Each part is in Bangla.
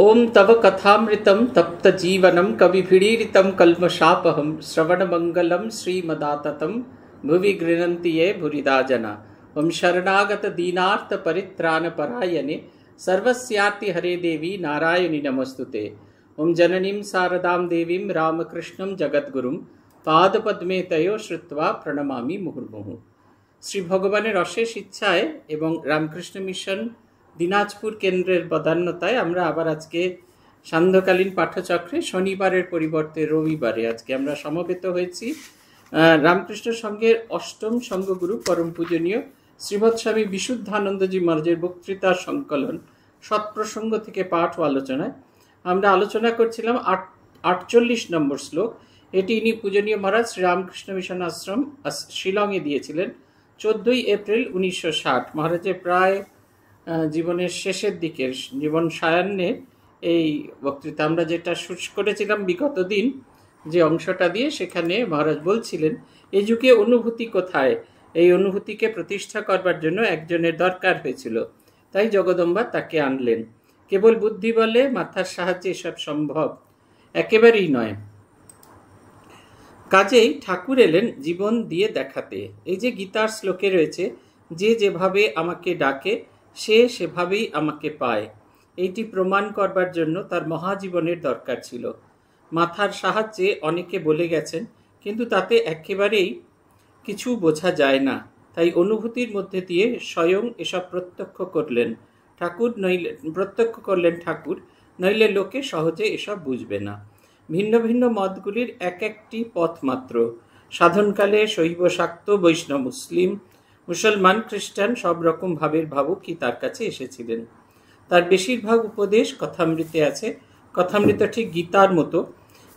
ॐ तव कथामृतं तप्तजीवनं कविभिडीरितं कल्मशापहं श्रवणमङ्गलं श्रीमदाततं भुवि गृह्णन्ति ये जना ॐ शरणागतदीनार्थपरित्राणपरायणे सर्वस्यार्ति हरे देवी नारायणि नमस्तु ते ॐ जननीं सारदां देवीं रामकृष्णं जगद्गुरुं पादपद्मे तयो श्रुत्वा प्रणमामि मुहुर्मुः श्रीभगवने ऋशेषिच्छाय एवं रामकृष्णमिशन् দিনাজপুর কেন্দ্রের বদান্যতায় আমরা আবার আজকে সান্ধ্যকালীন পাঠ্যচক্রে শনিবারের পরিবর্তে রবিবারে আজকে আমরা সমবেত হয়েছি রামকৃষ্ণ সংঘের অষ্টম সংঘগুরু পরম পূজনীয় শ্রীমৎস্বামী বিশুদ্ধানন্দজি মহারাজের বক্তৃতা সংকলন সৎপ্রসঙ্গ থেকে পাঠ ও আলোচনায় আমরা আলোচনা করছিলাম আট আটচল্লিশ নম্বর শ্লোক এটি ইনি পূজনীয় মহারাজ শ্রীরামকৃষ্ণ মিশন আশ্রম শিলংয়ে দিয়েছিলেন চোদ্দই এপ্রিল উনিশশো ষাট মহারাজের প্রায় জীবনের শেষের দিকের জীবন সায়ান্নে এই বক্তৃতা আমরা যেটা শুট করেছিলাম বিগত দিন যে অংশটা দিয়ে সেখানে মহারাজ বলছিলেন এই যুগে অনুভূতি কোথায় এই অনুভূতিকে প্রতিষ্ঠা করবার জন্য একজনের দরকার হয়েছিল তাই জগদম্বা তাকে আনলেন কেবল বুদ্ধি বলে মাথার সাহায্যে এসব সম্ভব একেবারেই নয় কাজেই ঠাকুর এলেন জীবন দিয়ে দেখাতে এই যে গীতার শ্লোকে রয়েছে যে যেভাবে আমাকে ডাকে সে সেভাবেই আমাকে পায় এইটি প্রমাণ করবার জন্য তার মহাজীবনের দরকার ছিল মাথার সাহায্যে অনেকে বলে গেছেন কিন্তু তাতে একেবারেই কিছু বোঝা যায় না তাই অনুভূতির মধ্যে দিয়ে স্বয়ং এসব প্রত্যক্ষ করলেন ঠাকুর নইলে প্রত্যক্ষ করলেন ঠাকুর নইলে লোকে সহজে এসব বুঝবে না ভিন্ন ভিন্ন মতগুলির এক একটি পথ মাত্র সাধনকালে শৈব শাক্ত বৈষ্ণব মুসলিম মুসলমান খ্রিস্টান সব রকম ভাবের ভাবুকই তার কাছে এসেছিলেন তার বেশিরভাগ উপদেশ কথামৃতে আছে কথামৃত ঠিক গীতার মতো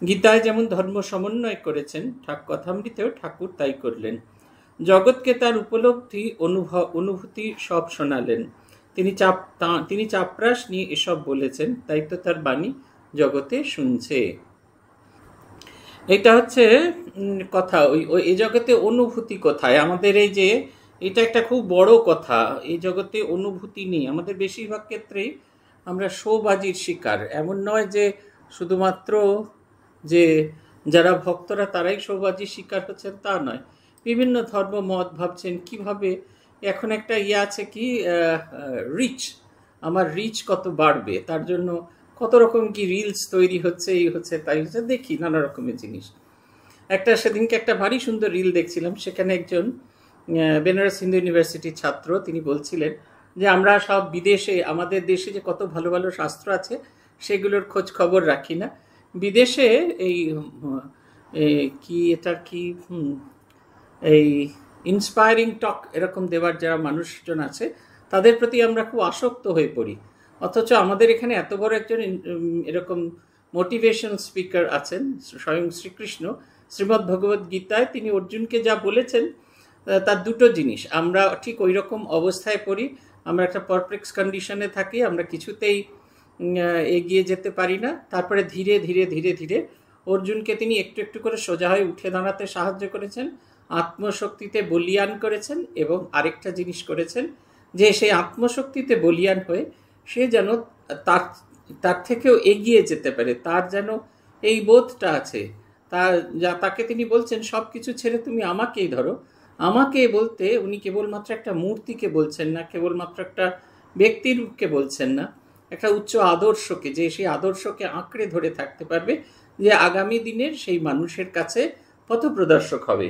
গীতায় যেমন ধর্ম সমন্বয় করেছেন ঠাক কথামৃতেও ঠাকুর তাই করলেন জগৎকে তার উপলব্ধি অনুভব অনুভূতি সব শোনালেন তিনি চাপ তিনি চাপরাস নিয়ে এসব বলেছেন তাই তো তার বাণী জগতে শুনছে এটা হচ্ছে কথা ওই এ জগতে অনুভূতি কোথায় আমাদের এই যে এটা একটা খুব বড় কথা এই জগতে অনুভূতি নেই আমাদের বেশিরভাগ ক্ষেত্রেই আমরা শোবাজির শিকার এমন নয় যে শুধুমাত্র যে যারা ভক্তরা তারাই শোবাজির শিকার হচ্ছেন তা নয় বিভিন্ন ধর্ম মত ভাবছেন কিভাবে এখন একটা ইয়ে আছে কি রিচ আমার রিচ কত বাড়বে তার জন্য কত রকম কি রিলস তৈরি হচ্ছে এই হচ্ছে তাই হচ্ছে দেখি নানা রকমের জিনিস একটা সেদিনকে একটা ভারী সুন্দর রিল দেখছিলাম সেখানে একজন বেনারস হিন্দু ইউনিভার্সিটির ছাত্র তিনি বলছিলেন যে আমরা সব বিদেশে আমাদের দেশে যে কত ভালো ভালো শাস্ত্র আছে সেগুলোর খোঁজ খবর রাখি না বিদেশে এই কি এটা কি এই ইন্সপায়ারিং টক এরকম দেওয়ার যারা মানুষজন আছে তাদের প্রতি আমরা খুব আসক্ত হয়ে পড়ি অথচ আমাদের এখানে এত বড় একজন এরকম মোটিভেশন স্পিকার আছেন স্বয়ং শ্রীকৃষ্ণ শ্রীমদ্ ভগবদ্ গীতায় তিনি অর্জুনকে যা বলেছেন তার দুটো জিনিস আমরা ঠিক ওই রকম অবস্থায় পড়ি আমরা একটা পারফেক্ট কন্ডিশনে থাকি আমরা কিছুতেই এগিয়ে যেতে পারি না তারপরে ধীরে ধীরে ধীরে ধীরে অর্জুনকে তিনি একটু একটু করে সোজা হয়ে উঠে দাঁড়াতে সাহায্য করেছেন আত্মশক্তিতে বলিয়ান করেছেন এবং আরেকটা জিনিস করেছেন যে সেই আত্মশক্তিতে বলিয়ান হয়ে সে যেন তার তার থেকেও এগিয়ে যেতে পারে তার যেন এই বোধটা আছে তা যা তাকে তিনি বলছেন সব কিছু ছেড়ে তুমি আমাকেই ধরো আমাকে বলতে উনি কেবলমাত্র একটা মূর্তিকে বলছেন না কেবলমাত্র একটা ব্যক্তির রূপকে বলছেন না একটা উচ্চ আদর্শকে যে সেই আদর্শকে আঁকড়ে ধরে থাকতে পারবে যে আগামী দিনের সেই মানুষের কাছে পথপ্রদর্শক হবে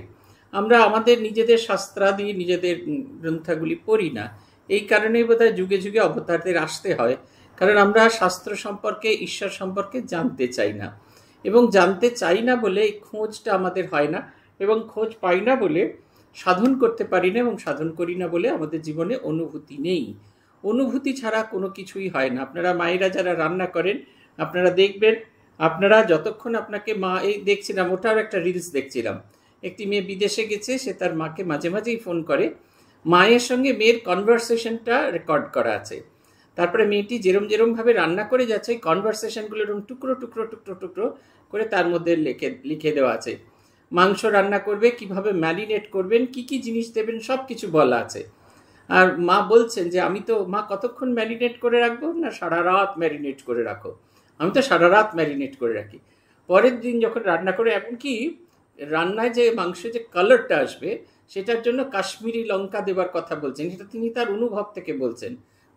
আমরা আমাদের নিজেদের শাস্ত্রাদি নিজেদের গ্রন্থাগুলি পড়ি না এই কারণেই বোধহয় যুগে যুগে অবতারদের আসতে হয় কারণ আমরা শাস্ত্র সম্পর্কে ঈশ্বর সম্পর্কে জানতে চাই না এবং জানতে চাই না বলে এই খোঁজটা আমাদের হয় না এবং খোঁজ পাই না বলে সাধন করতে পারি না এবং সাধন করি না বলে আমাদের জীবনে অনুভূতি নেই অনুভূতি ছাড়া কোনো কিছুই হয় না আপনারা মায়েরা যারা রান্না করেন আপনারা দেখবেন আপনারা যতক্ষণ আপনাকে মা এই দেখছিলাম ওটাও একটা রিলস দেখছিলাম একটি মেয়ে বিদেশে গেছে সে তার মাকে মাঝে মাঝেই ফোন করে মায়ের সঙ্গে মেয়ের কনভারসেশনটা রেকর্ড করা আছে তারপরে মেয়েটি যেরম যেরমভাবে রান্না করে যাচ্ছে কনভারসেশনগুলো এরকম টুকরো টুকরো টুকরো টুকরো করে তার মধ্যে লিখে লিখে দেওয়া আছে মাংস রান্না করবে কিভাবে ম্যারিনেট করবেন কি কি জিনিস দেবেন সব কিছু বলা আছে আর মা বলছেন যে আমি তো মা কতক্ষণ ম্যারিনেট করে রাখবো না সারা রাত ম্যারিনেট করে রাখো আমি তো সারা রাত ম্যারিনেট করে রাখি পরের দিন যখন রান্না করে এমনকি রান্নায় যে মাংসের যে কালারটা আসবে সেটার জন্য কাশ্মীরি লঙ্কা দেবার কথা বলছেন এটা তিনি তার অনুভব থেকে বলছেন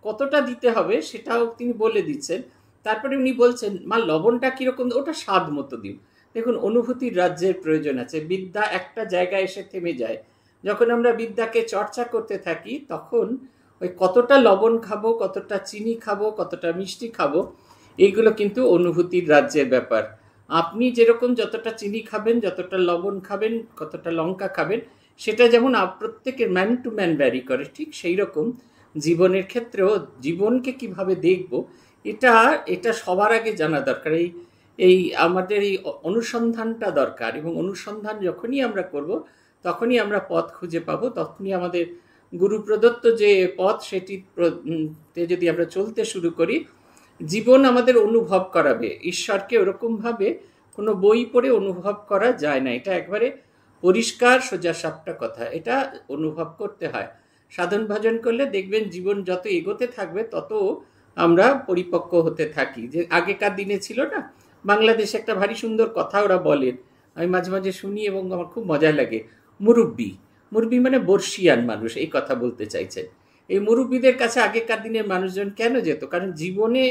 কতটা দিতে হবে সেটাও তিনি বলে দিচ্ছেন তারপরে উনি বলছেন মা লবণটা কীরকম ওটা স্বাদ মতো দিন দেখুন অনুভূতির রাজ্যের প্রয়োজন আছে বিদ্যা একটা জায়গায় এসে থেমে যায় যখন আমরা বিদ্যাকে চর্চা করতে থাকি তখন ওই কতটা লবণ খাবো কতটা চিনি খাবো কতটা মিষ্টি খাবো এইগুলো কিন্তু অনুভূতির রাজ্যের ব্যাপার আপনি যেরকম যতটা চিনি খাবেন যতটা লবণ খাবেন কতটা লঙ্কা খাবেন সেটা যেমন প্রত্যেকের ম্যান টু ম্যান ব্যারি করে ঠিক সেই রকম জীবনের ক্ষেত্রেও জীবনকে কিভাবে দেখব এটা এটা সবার আগে জানা দরকার এই এই আমাদের এই অনুসন্ধানটা দরকার এবং অনুসন্ধান যখনই আমরা করব তখনই আমরা পথ খুঁজে পাব তখনই আমাদের গুরু প্রদত্ত যে পথ সেটি যদি আমরা চলতে শুরু করি জীবন আমাদের অনুভব করাবে ঈশ্বরকে ওরকমভাবে কোনো বই পড়ে অনুভব করা যায় না এটা একবারে পরিষ্কার সোজা সাপটা কথা এটা অনুভব করতে হয় সাধন ভজন করলে দেখবেন জীবন যত এগোতে থাকবে তত আমরা পরিপক্ক হতে থাকি যে আগেকার দিনে ছিল না বাংলাদেশে একটা ভারী সুন্দর কথা ওরা বলেন আমি মাঝে মাঝে শুনি এবং আমার খুব মজা লাগে মুরব্বী মুরব্বী মানে বর্ষিয়ান মানুষ এই কথা বলতে চাইছেন এই মুরব্বীদের কাছে আগেকার দিনের মানুষজন কেন যেত কারণ জীবনে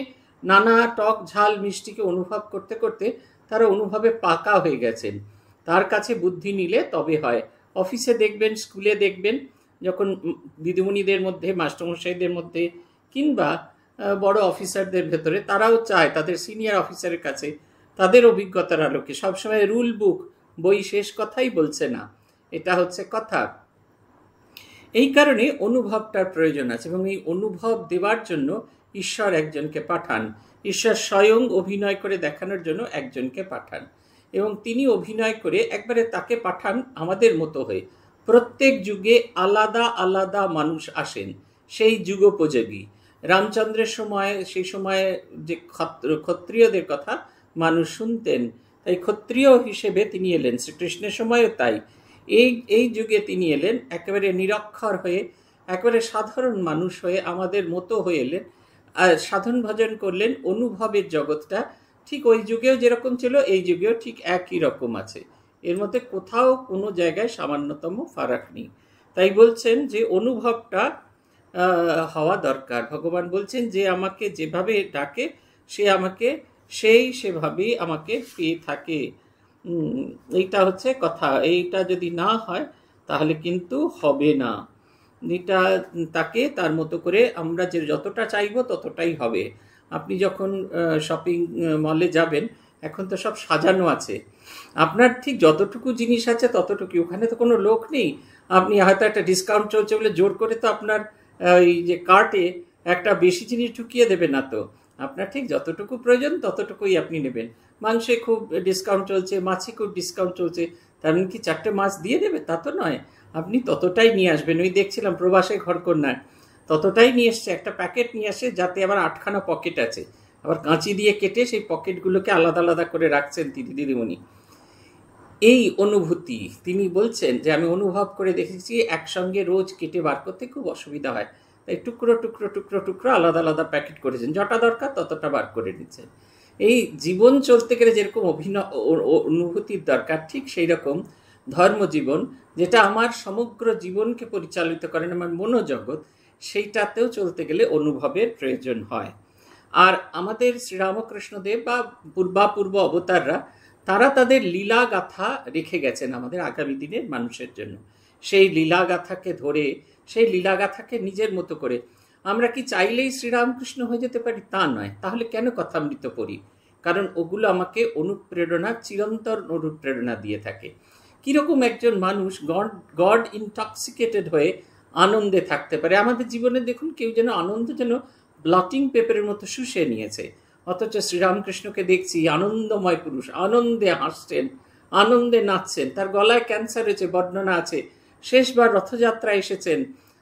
নানা টক ঝাল মিষ্টিকে অনুভব করতে করতে তারা অনুভবে পাকা হয়ে গেছেন তার কাছে বুদ্ধি নিলে তবে হয় অফিসে দেখবেন স্কুলে দেখবেন যখন দিদিমণিদের মধ্যে মাস্টারমশাইদের মধ্যে কিংবা বড় অফিসারদের ভেতরে তারাও চায় তাদের সিনিয়র অফিসারের কাছে তাদের অভিজ্ঞতার আলোকে সবসময় রুল বুক বই শেষ কথাই বলছে না এটা হচ্ছে কথা এই কারণে অনুভবটার প্রয়োজন আছে এবং এই অনুভব দেওয়ার জন্য ঈশ্বর একজনকে পাঠান ঈশ্বর স্বয়ং অভিনয় করে দেখানোর জন্য একজনকে পাঠান এবং তিনি অভিনয় করে একবারে তাকে পাঠান আমাদের মতো হয়ে প্রত্যেক যুগে আলাদা আলাদা মানুষ আসেন সেই যুগোপযোগী রামচন্দ্রের সময় সেই সময়ে যে ক্ষত্রিয়দের কথা মানুষ শুনতেন তাই ক্ষত্রিয় হিসেবে তিনি এলেন শ্রীকৃষ্ণের সময়ও তাই এই এই যুগে তিনি এলেন একেবারে নিরক্ষর হয়ে একেবারে সাধারণ মানুষ হয়ে আমাদের মতো হয়ে এলেন আর সাধন ভজন করলেন অনুভবের জগৎটা ঠিক ওই যুগেও যেরকম ছিল এই যুগেও ঠিক একই রকম আছে এর মধ্যে কোথাও কোনো জায়গায় সামান্যতম ফারাক নেই তাই বলছেন যে অনুভবটা হওয়া দরকার ভগবান বলছেন যে আমাকে যেভাবে ডাকে সে আমাকে সেই সেভাবেই আমাকে পেয়ে থাকে এইটা হচ্ছে কথা এইটা যদি না হয় তাহলে কিন্তু হবে না এটা তাকে তার মতো করে আমরা যে যতটা চাইব ততটাই হবে আপনি যখন শপিং মলে যাবেন এখন তো সব সাজানো আছে আপনার ঠিক যতটুকু জিনিস আছে ততটুকু ওখানে তো কোনো লোক নেই আপনি হয়তো একটা ডিসকাউন্ট চলছে বলে জোর করে তো আপনার ওই যে কার্টে একটা বেশি জিনিস ঢুকিয়ে দেবে না তো আপনার ঠিক যতটুকু প্রয়োজন ততটুকুই আপনি নেবেন মাংসে খুব ডিসকাউন্ট চলছে মাছে খুব ডিসকাউন্ট চলছে তার মানে কি চারটে মাছ দিয়ে দেবে তা তো নয় আপনি ততটাই নিয়ে আসবেন ওই দেখছিলাম প্রবাসে ঘরকন্যার ততটাই নিয়ে এসছে একটা প্যাকেট নিয়ে আসে যাতে আবার আটখানা পকেট আছে আবার কাঁচি দিয়ে কেটে সেই পকেটগুলোকে আলাদা আলাদা করে রাখছেন দিদি দিদিমণি এই অনুভূতি তিনি বলছেন যে আমি অনুভব করে দেখেছি একসঙ্গে রোজ কেটে বার করতে খুব অসুবিধা হয় তাই টুকরো টুকরো টুকরো টুকরো আলাদা আলাদা প্যাকেট করেছেন যটা দরকার ততটা বার করে নিচ্ছেন এই জীবন চলতে গেলে যেরকম অভিন অনুভূতির দরকার ঠিক সেই রকম ধর্মজীবন যেটা আমার সমগ্র জীবনকে পরিচালিত করেন আমার মনোজগৎ সেইটাতেও চলতে গেলে অনুভবের প্রয়োজন হয় আর আমাদের শ্রীরামকৃষ্ণদেব বা পূর্বাপূর্ব অবতাররা তারা তাদের লীলা গাথা রেখে গেছেন আমাদের আগামী দিনের মানুষের জন্য সেই লীলা গাথাকে ধরে সেই লীলা গাথাকে নিজের মতো করে আমরা কি চাইলেই শ্রীরামকৃষ্ণ হয়ে যেতে পারি তা নয় তাহলে কেন কথামৃত করি কারণ ওগুলো আমাকে অনুপ্রেরণা চিরন্তর অনুপ্রেরণা দিয়ে থাকে কীরকম একজন মানুষ গড গড ইনটক্সিকেটেড হয়ে আনন্দে থাকতে পারে আমাদের জীবনে দেখুন কেউ যেন আনন্দ যেন ব্লটিং পেপারের মতো শুষে নিয়েছে অথচ শ্রীরামকৃষ্ণকে দেখছি আনন্দময় পুরুষ আনন্দে হাসছেন আনন্দে নাচছেন তার গলায় ক্যান্সার হয়েছে বর্ণনা আছে শেষবার রথযাত্রা এসেছেন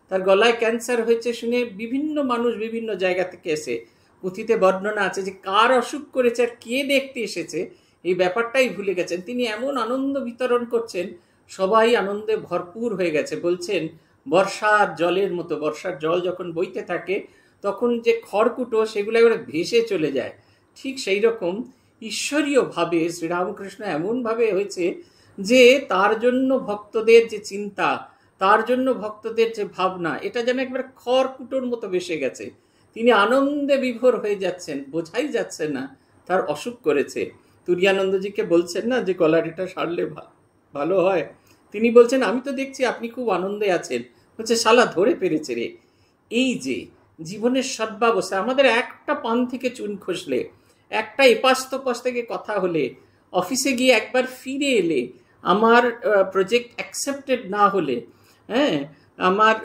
তার গলায় ক্যান্সার হয়েছে শুনে বিভিন্ন মানুষ বিভিন্ন জায়গা থেকে এসে পুঁথিতে বর্ণনা আছে যে কার অসুখ করেছে আর কে দেখতে এসেছে এই ব্যাপারটাই ভুলে গেছেন তিনি এমন আনন্দ বিতরণ করছেন সবাই আনন্দে ভরপুর হয়ে গেছে বলছেন বর্ষার জলের মতো বর্ষার জল যখন বইতে থাকে তখন যে খড়কুটো সেগুলো একবারে ভেসে চলে যায় ঠিক সেই রকম ঈশ্বরীয়ভাবে শ্রীরামকৃষ্ণ এমনভাবে হয়েছে যে তার জন্য ভক্তদের যে চিন্তা তার জন্য ভক্তদের যে ভাবনা এটা যেন একবার খড়কুটোর মতো বেসে গেছে তিনি আনন্দে বিভোর হয়ে যাচ্ছেন বোঝাই যাচ্ছে না তার অসুখ করেছে তুরিয়ানন্দজিকে বলছেন না যে গলাটিটা সারলে ভালো হয় তিনি বলছেন আমি তো দেখছি আপনি খুব আনন্দে আছেন হচ্ছে শালা ধরে পেরেছে রে এই যে জীবনের সদ্ব্যবস্থা আমাদের একটা পান থেকে চুন খসলে একটা এপাশ তোপাশ থেকে কথা হলে অফিসে গিয়ে একবার ফিরে এলে আমার প্রজেক্ট অ্যাকসেপ্টেড না হলে হ্যাঁ আমার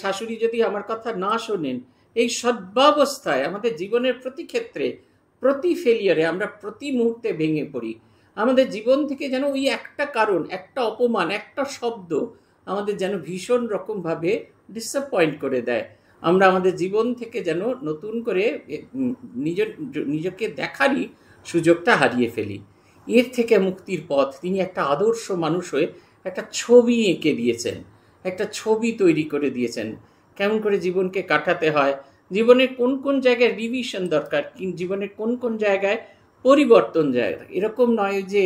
শাশুড়ি যদি আমার কথা না শোনেন এই সদ্ব্যবস্থায় আমাদের জীবনের প্রতি ক্ষেত্রে প্রতি ফেলিয়ারে আমরা প্রতি মুহূর্তে ভেঙে পড়ি আমাদের জীবন থেকে যেন ওই একটা কারণ একটা অপমান একটা শব্দ আমাদের যেন ভীষণ রকমভাবে ডিসঅ্যাপয়েন্ট করে দেয় আমরা আমাদের জীবন থেকে যেন নতুন করে নিজ নিজকে দেখারই সুযোগটা হারিয়ে ফেলি এর থেকে মুক্তির পথ তিনি একটা আদর্শ মানুষ হয়ে একটা ছবি এঁকে দিয়েছেন একটা ছবি তৈরি করে দিয়েছেন কেমন করে জীবনকে কাটাতে হয় জীবনের কোন কোন জায়গায় রিভিশন দরকার জীবনের কোন কোন জায়গায় পরিবর্তন জায়গা এরকম নয় যে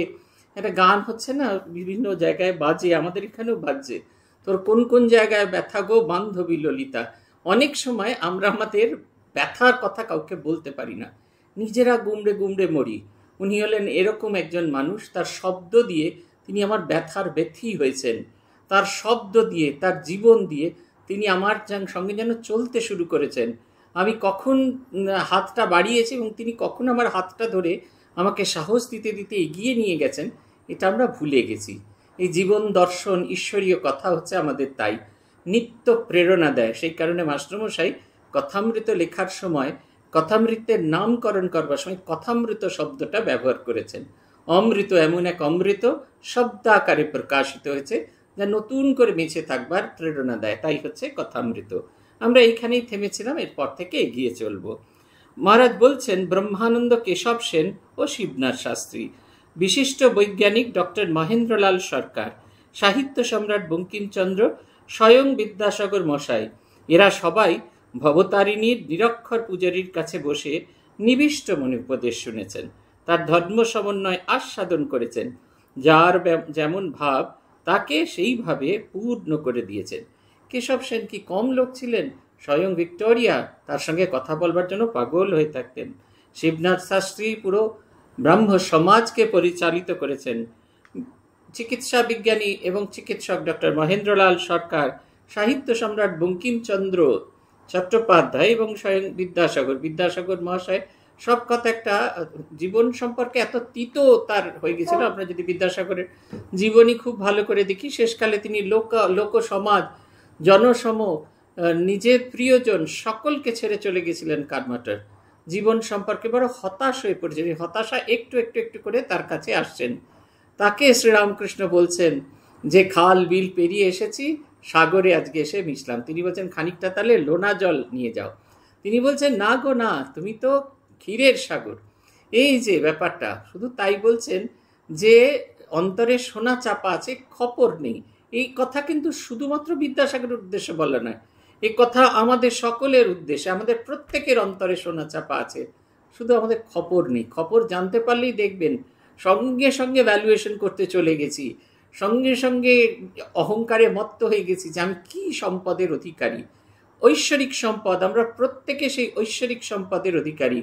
একটা গান হচ্ছে না বিভিন্ন জায়গায় বাজে আমাদের এখানেও বাজে তোর কোন কোন জায়গায় ব্যথা গো বান্ধবী ললিতা অনেক সময় আমরা আমাদের ব্যথার কথা কাউকে বলতে পারি না নিজেরা গুমড়ে গুমড়ে মরি উনি হলেন এরকম একজন মানুষ তার শব্দ দিয়ে তিনি আমার ব্যথার ব্যথি হয়েছেন তার শব্দ দিয়ে তার জীবন দিয়ে তিনি আমার সঙ্গে যেন চলতে শুরু করেছেন আমি কখন হাতটা বাড়িয়েছি এবং তিনি কখন আমার হাতটা ধরে আমাকে সাহস দিতে দিতে এগিয়ে নিয়ে গেছেন এটা আমরা ভুলে গেছি এই জীবন দর্শন ঈশ্বরীয় কথা হচ্ছে আমাদের তাই নিত্য প্রেরণা দেয় সেই কারণে মাস্টারমশাই কথামৃত লেখার সময় কথামৃতের নামকরণ করবার সময় কথামৃত শব্দটা ব্যবহার করেছেন অমৃত এমন এক অমৃত শব্দ আকারে প্রকাশিত হয়েছে যা নতুন করে মেছে থাকবার প্রেরণা দেয় তাই হচ্ছে কথামৃত আমরা এইখানেই থেমেছিলাম এরপর থেকে এগিয়ে চলব মহারাজ বলছেন ব্রহ্মানন্দ কেশব সেন ও শিবনাথ শাস্ত্রী বিশিষ্ট বৈজ্ঞানিক ডক্টর মহেন্দ্রলাল সরকার সাহিত্য সম্রাট বঙ্কিমচন্দ্র স্বয়ং বিদ্যাসাগর মশাই এরা সবাই ভবতারিণীর নিরক্ষর পূজারীর কাছে বসে নিবিষ্ট মনে উপদেশ শুনেছেন তার ধর্ম সমন্বয় আস্বাদন করেছেন যার যেমন ভাব তাকে সেইভাবে পূর্ণ করে দিয়েছেন কেশব সেন কি কম লোক ছিলেন স্বয়ং ভিক্টোরিয়া তার সঙ্গে কথা বলবার জন্য পাগল হয়ে থাকতেন শিবনাথ শাস্ত্রী পুরো ব্রাহ্ম সমাজকে পরিচালিত করেছেন চিকিৎসা বিজ্ঞানী এবং চিকিৎসক ডক্টর মহেন্দ্রলাল সরকার সাহিত্য সম্রাট বঙ্কিমচন্দ্র চট্টোপাধ্যায় এবং স্বয়ং বিদ্যাসাগর বিদ্যাসাগর মহাশয় সব কথা একটা জীবন সম্পর্কে এত তিত তার হয়ে গেছিল আমরা যদি বিদ্যাসাগরের জীবনী খুব ভালো করে দেখি শেষকালে তিনি লোক লোক সমাজ জনসম নিজের প্রিয়জন সকলকে ছেড়ে চলে গেছিলেন কারমাটার জীবন সম্পর্কে বড় হতাশ হয়ে পড়েছে হতাশা একটু একটু একটু করে তার কাছে আসছেন তাকে শ্রীরামকৃষ্ণ বলছেন যে খাল বিল পেরিয়ে এসেছি সাগরে আজকে এসে মিশলাম তিনি বলছেন খানিকটা তাহলে লোনা জল নিয়ে যাও তিনি বলছেন না গো না তুমি তো ক্ষীরের সাগর এই যে ব্যাপারটা শুধু তাই বলছেন যে অন্তরে সোনা চাপা আছে খপর নেই এই কথা কিন্তু শুধুমাত্র বিদ্যাসাগরের উদ্দেশ্যে বলে নয় এই কথা আমাদের সকলের উদ্দেশ্যে আমাদের প্রত্যেকের অন্তরে সোনা চাপা আছে শুধু আমাদের খপর নেই খপর জানতে পারলেই দেখবেন সঙ্গে সঙ্গে ভ্যালুয়েশন করতে চলে গেছি সঙ্গে সঙ্গে অহংকারে মত্ত হয়ে গেছি যে আমি কী সম্পদের অধিকারী ঐশ্বরিক সম্পদ আমরা প্রত্যেকে সেই ঐশ্বরিক সম্পদের অধিকারী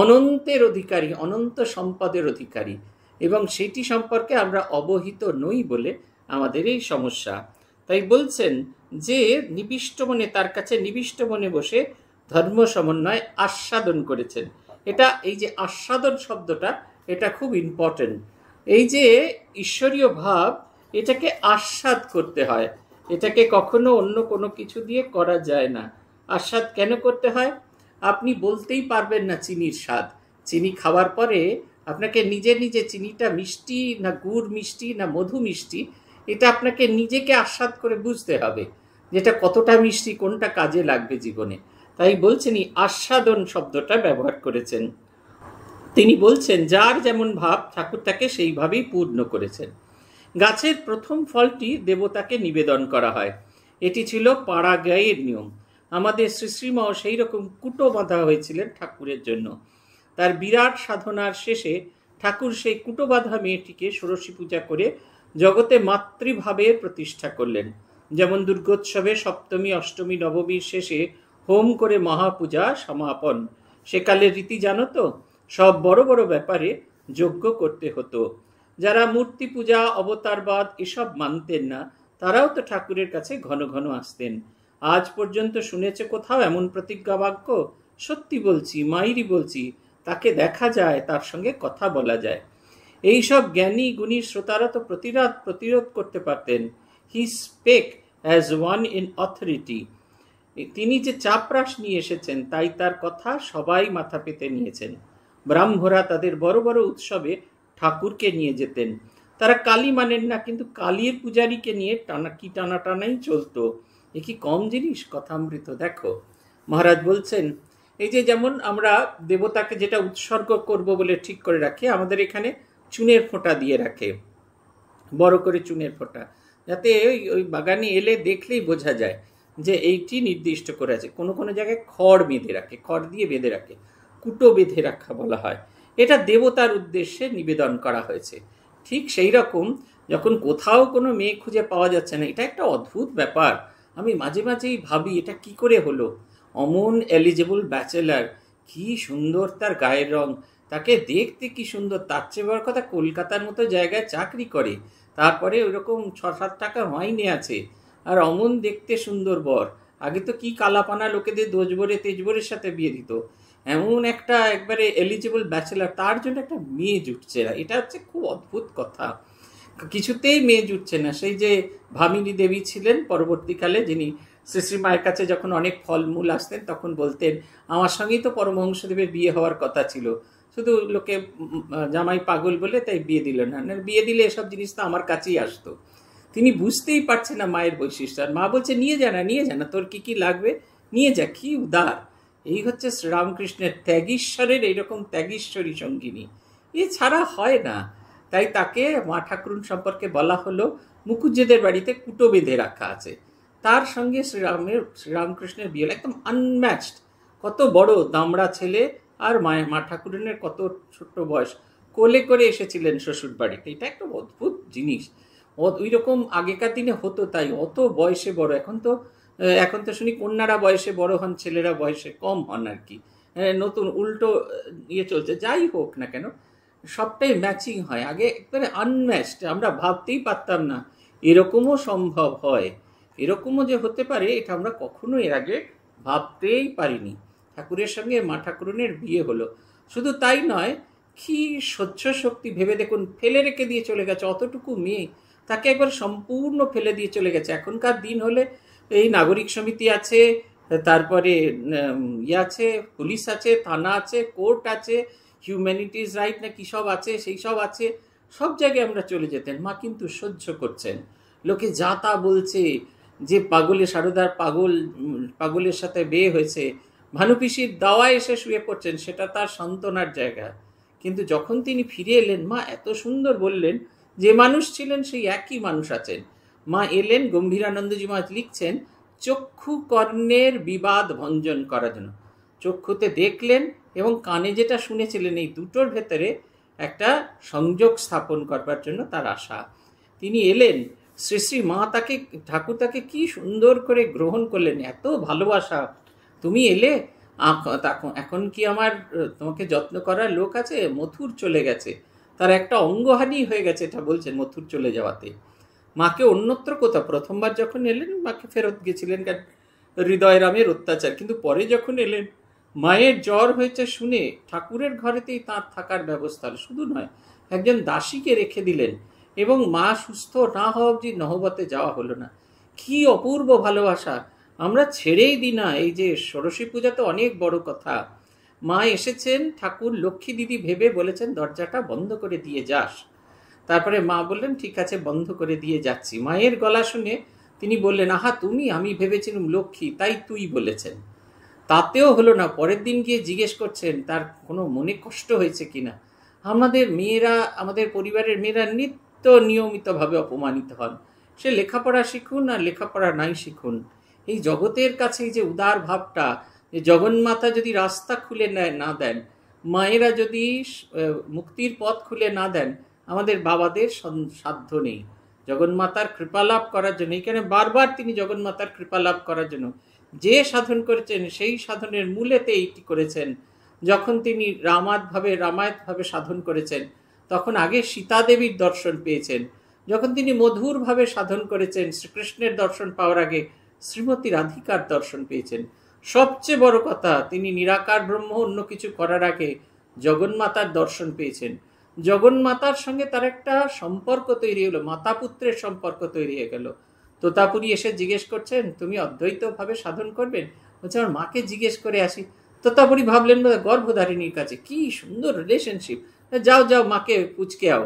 অনন্তের অধিকারী অনন্ত সম্পদের অধিকারী এবং সেটি সম্পর্কে আমরা অবহিত নই বলে আমাদের এই সমস্যা তাই বলছেন যে নিবিষ্ট মনে তার কাছে নিবিষ্ট মনে বসে ধর্ম সমন্বয় আস্বাদন করেছেন এটা এই যে আস্বাদন শব্দটা এটা খুব ইম্পর্টেন্ট এই যে ঈশ্বরীয় ভাব এটাকে আস্বাদ করতে হয় এটাকে কখনো অন্য কোনো কিছু দিয়ে করা যায় না আস্বাদ কেন করতে হয় আপনি বলতেই পারবেন না চিনির স্বাদ চিনি খাওয়ার পরে আপনাকে নিজে নিজে চিনিটা মিষ্টি না গুড় মিষ্টি না মধু মিষ্টি এটা আপনাকে নিজেকে আস্বাদ করে বুঝতে হবে যেটা কতটা মিষ্টি কোনটা কাজে লাগবে জীবনে তাই বলছেন আস্বাদন শব্দটা ব্যবহার করেছেন তিনি বলছেন যার যেমন ভাব ঠাকুর তাকে সেইভাবেই পূর্ণ করেছেন গাছের প্রথম ফলটি দেবতাকে নিবেদন করা হয় এটি ছিল পাড়াগাঁয়ের নিয়ম আমাদের শ্রীশ্রীমাও সেই রকম কুটো বাঁধা হয়েছিলেন ঠাকুরের জন্য তার বিরাট সাধনার শেষে ঠাকুর সেই কুটো বাঁধা মেয়েটিকে ষোড়শী পূজা করে জগতে মাতৃভাবে প্রতিষ্ঠা করলেন যেমন দুর্গোৎসবে সপ্তমী অষ্টমী নবমীর শেষে হোম করে মহাপূজা সমাপন সেকালের রীতি জানো তো সব বড় বড় ব্যাপারে যজ্ঞ করতে হতো যারা মূর্তি পূজা অবতারবাদ এসব মানতেন না তারাও তো ঠাকুরের কাছে ঘন ঘন আসতেন আজ পর্যন্ত শুনেছে কোথাও এমন প্রতিজ্ঞা বাক্য সত্যি বলছি মাইরি বলছি তাকে দেখা যায় তার সঙ্গে কথা বলা যায় এই সব জ্ঞানী গুণী শ্রোতারা তো প্রতিরাত প্রতিরোধ করতে পারতেন he spake as one in authority তিনি যে চাপরাস নিয়ে এসেছেন তাই তার কথা সবাই মাথা পেতে নিয়েছেন ব্রাহ্মরা তাদের বড় বড় উৎসবে ঠাকুরকে নিয়ে যেতেন তারা কালী মানেন না কিন্তু কালীর পূজারীকে নিয়ে টানা কি টানা টানাই চলতো এ কি কম জিনিস কথামৃত দেখো মহারাজ বলছেন এই যে যেমন আমরা দেবতাকে যেটা উৎসর্গ করব বলে ঠিক করে রাখি আমাদের এখানে চুনের ফোঁটা দিয়ে রাখে বড় করে চুনের ফোঁটা যাতে ওই ওই বাগানে এলে দেখলেই বোঝা যায় যে এইটি নির্দিষ্ট করে আছে কোনো কোনো জায়গায় খড় বেঁধে রাখে খড় দিয়ে বেঁধে রাখে কুটো বেঁধে রাখা বলা হয় এটা দেবতার উদ্দেশ্যে নিবেদন করা হয়েছে ঠিক সেই রকম যখন কোথাও কোনো মেয়ে খুঁজে পাওয়া যাচ্ছে না এটা একটা অদ্ভুত ব্যাপার আমি মাঝে মাঝেই ভাবি এটা কি করে হলো অমন এলিজেবল ব্যাচেলার কি সুন্দর তার গায়ের রং তাকে দেখতে কি সুন্দর তার চেয়ে বড় কথা কলকাতার মতো জায়গায় চাকরি করে তারপরে ওইরকম ছ সাত টাকা মাইনে আছে আর অমন দেখতে সুন্দর বর আগে তো কি কালাপানা লোকেদের দোজবরে তেজবরের সাথে বিয়ে দিত এমন একটা একবারে এলিজিবল ব্যাচেলার তার জন্য একটা মেয়ে জুটছে না এটা হচ্ছে খুব অদ্ভুত কথা কিছুতেই মেয়ে জুটছে না সেই যে ভামিনী দেবী ছিলেন পরবর্তীকালে যিনি শ্রী মায়ের কাছে যখন অনেক ফলমূল আসতেন তখন বলতেন আমার সঙ্গেই তো পরমহংসদেবের বিয়ে হওয়ার কথা ছিল শুধু লোকে জামাই পাগল বলে তাই বিয়ে দিল না বিয়ে দিলে এসব জিনিস তো আমার কাছেই আসতো তিনি বুঝতেই পারছে না মায়ের বৈশিষ্ট্য আর মা বলছে নিয়ে যা না নিয়ে যা না তোর কী কী লাগবে নিয়ে যা কি উদার এই হচ্ছে শ্রীরামকৃষ্ণের ত্যাগীশ্বরের এইরকম ত্যাগীশ্বরী সঙ্গিনী এছাড়া হয় না তাই তাকে মা ঠাকুরুন সম্পর্কে বলা হলো মুকুজ্জেদের বাড়িতে কুটো বেঁধে রাখা আছে তার সঙ্গে শ্রীরামের শ্রীরামকৃষ্ণের বিয়ে একদম আনম্যাচড কত বড় দামড়া ছেলে আর মায়ের মা ঠাকুরনের কত ছোট্ট বয়স কোলে করে এসেছিলেন শ্বশুর বাড়িতে এটা একটা অদ্ভুত জিনিস ওই রকম আগেকার দিনে হতো তাই অত বয়সে বড় এখন তো এখন তো শুনি কন্যারা বয়সে বড় হন ছেলেরা বয়সে কম হন আর কি নতুন উল্টো ইয়ে চলছে যাই হোক না কেন সবটাই ম্যাচিং হয় আগে একবারে আনম্যাচড আমরা ভাবতেই পারতাম না এরকমও সম্ভব হয় এরকমও যে হতে পারে এটা আমরা কখনো এর আগে ভাবতেই পারিনি ঠাকুরের সঙ্গে মা ঠাকুরনের বিয়ে হলো শুধু তাই নয় কি সহ্য শক্তি ভেবে দেখুন ফেলে রেখে দিয়ে চলে গেছে অতটুকু মেয়ে তাকে একবার সম্পূর্ণ ফেলে দিয়ে চলে গেছে এখনকার দিন হলে এই নাগরিক সমিতি আছে তারপরে ইয়ে আছে পুলিশ আছে থানা আছে কোর্ট আছে হিউম্যানিটিজ রাইট না কী সব আছে সেই সব আছে সব জায়গায় আমরা চলে যেতেন মা কিন্তু সহ্য করছেন লোকে যা তা বলছে যে পাগলে সারদার পাগল পাগলের সাথে বিয়ে হয়েছে ভানুপিসির দাওয়া এসে শুয়ে পড়ছেন সেটা তার সান্ত্বনার জায়গা কিন্তু যখন তিনি ফিরে এলেন মা এত সুন্দর বললেন যে মানুষ ছিলেন সেই একই মানুষ আছেন মা এলেন গম্ভীরানন্দজি মহাজ লিখছেন চক্ষু কর্ণের বিবাদ ভঞ্জন করার জন্য চক্ষুতে দেখলেন এবং কানে যেটা শুনেছিলেন এই দুটোর ভেতরে একটা সংযোগ স্থাপন করবার জন্য তার আশা তিনি এলেন শ্রী শ্রী মা তাকে ঠাকুর তাকে কী সুন্দর করে গ্রহণ করলেন এত ভালোবাসা তুমি এলে এখন কি আমার তোমাকে যত্ন করার লোক আছে মথুর চলে গেছে তার একটা অঙ্গহানি হয়ে গেছে এটা বলছেন মথুর চলে যাওয়াতে মাকে অন্যত্র কোথাও প্রথমবার যখন এলেন মাকে ফেরত গেছিলেন হৃদয়রামের অত্যাচার কিন্তু পরে যখন এলেন মায়ের জ্বর হয়েছে শুনে ঠাকুরের ঘরেতেই তাঁর থাকার ব্যবস্থা শুধু নয় একজন দাসীকে রেখে দিলেন এবং মা সুস্থ না হওয়া অব্দি নহবতে যাওয়া হলো না কি অপূর্ব ভালোবাসা আমরা ছেড়েই দিই না এই যে সরস্বী পূজা তো অনেক বড় কথা মা এসেছেন ঠাকুর লক্ষ্মী দিদি ভেবে বলেছেন দরজাটা বন্ধ করে দিয়ে যাস তারপরে মা বললেন ঠিক আছে বন্ধ করে দিয়ে যাচ্ছি মায়ের গলা শুনে তিনি বললেন আহা তুমি আমি ভেবেছিলাম লক্ষ্মী তাই তুই বলেছেন তাতেও হলো না পরের দিন গিয়ে জিজ্ঞেস করছেন তার কোনো মনে কষ্ট হয়েছে কিনা আমাদের মেয়েরা আমাদের পরিবারের মেয়েরা নিত্য নিয়মিতভাবে অপমানিত হন সে লেখাপড়া শিখুন আর লেখাপড়া নাই শিখুন এই জগতের কাছে যে উদার ভাবটা যে জগন্মাতা যদি রাস্তা খুলে না দেন মায়েরা যদি মুক্তির পথ খুলে না দেন আমাদের বাবাদের সাধ্য নেই জগন্মাতার কৃপা লাভ করার জন্য এখানে বারবার তিনি জগন্মাতার কৃপা লাভ করার জন্য যে সাধন করেছেন সেই সাধনের মূলেতে এইটি করেছেন যখন তিনি রামায়তভাবে রামায়ণভাবে সাধন করেছেন তখন আগে সীতা দেবীর দর্শন পেয়েছেন যখন তিনি মধুরভাবে সাধন করেছেন শ্রীকৃষ্ণের দর্শন পাওয়ার আগে শ্রীমতী রাধিকার দর্শন পেয়েছেন সবচেয়ে বড় কথা তিনি নিরাকার ব্রহ্ম অন্য কিছু করার আগে জগন্মাতার দর্শন পেয়েছেন জগন্মাতার সঙ্গে তার একটা সম্পর্ক তৈরি হলো মাতা পুত্রের সম্পর্ক তৈরি হয়ে গেল তোতাপুরি এসে জিজ্ঞেস করছেন তুমি অদ্বৈতভাবে সাধন করবেন বলছে আমার মাকে জিজ্ঞেস করে আসি তোতাপুরি ভাবলেন গর্ভধারিণীর কাছে কি সুন্দর রিলেশনশিপ যাও যাও মাকে পুচকে আও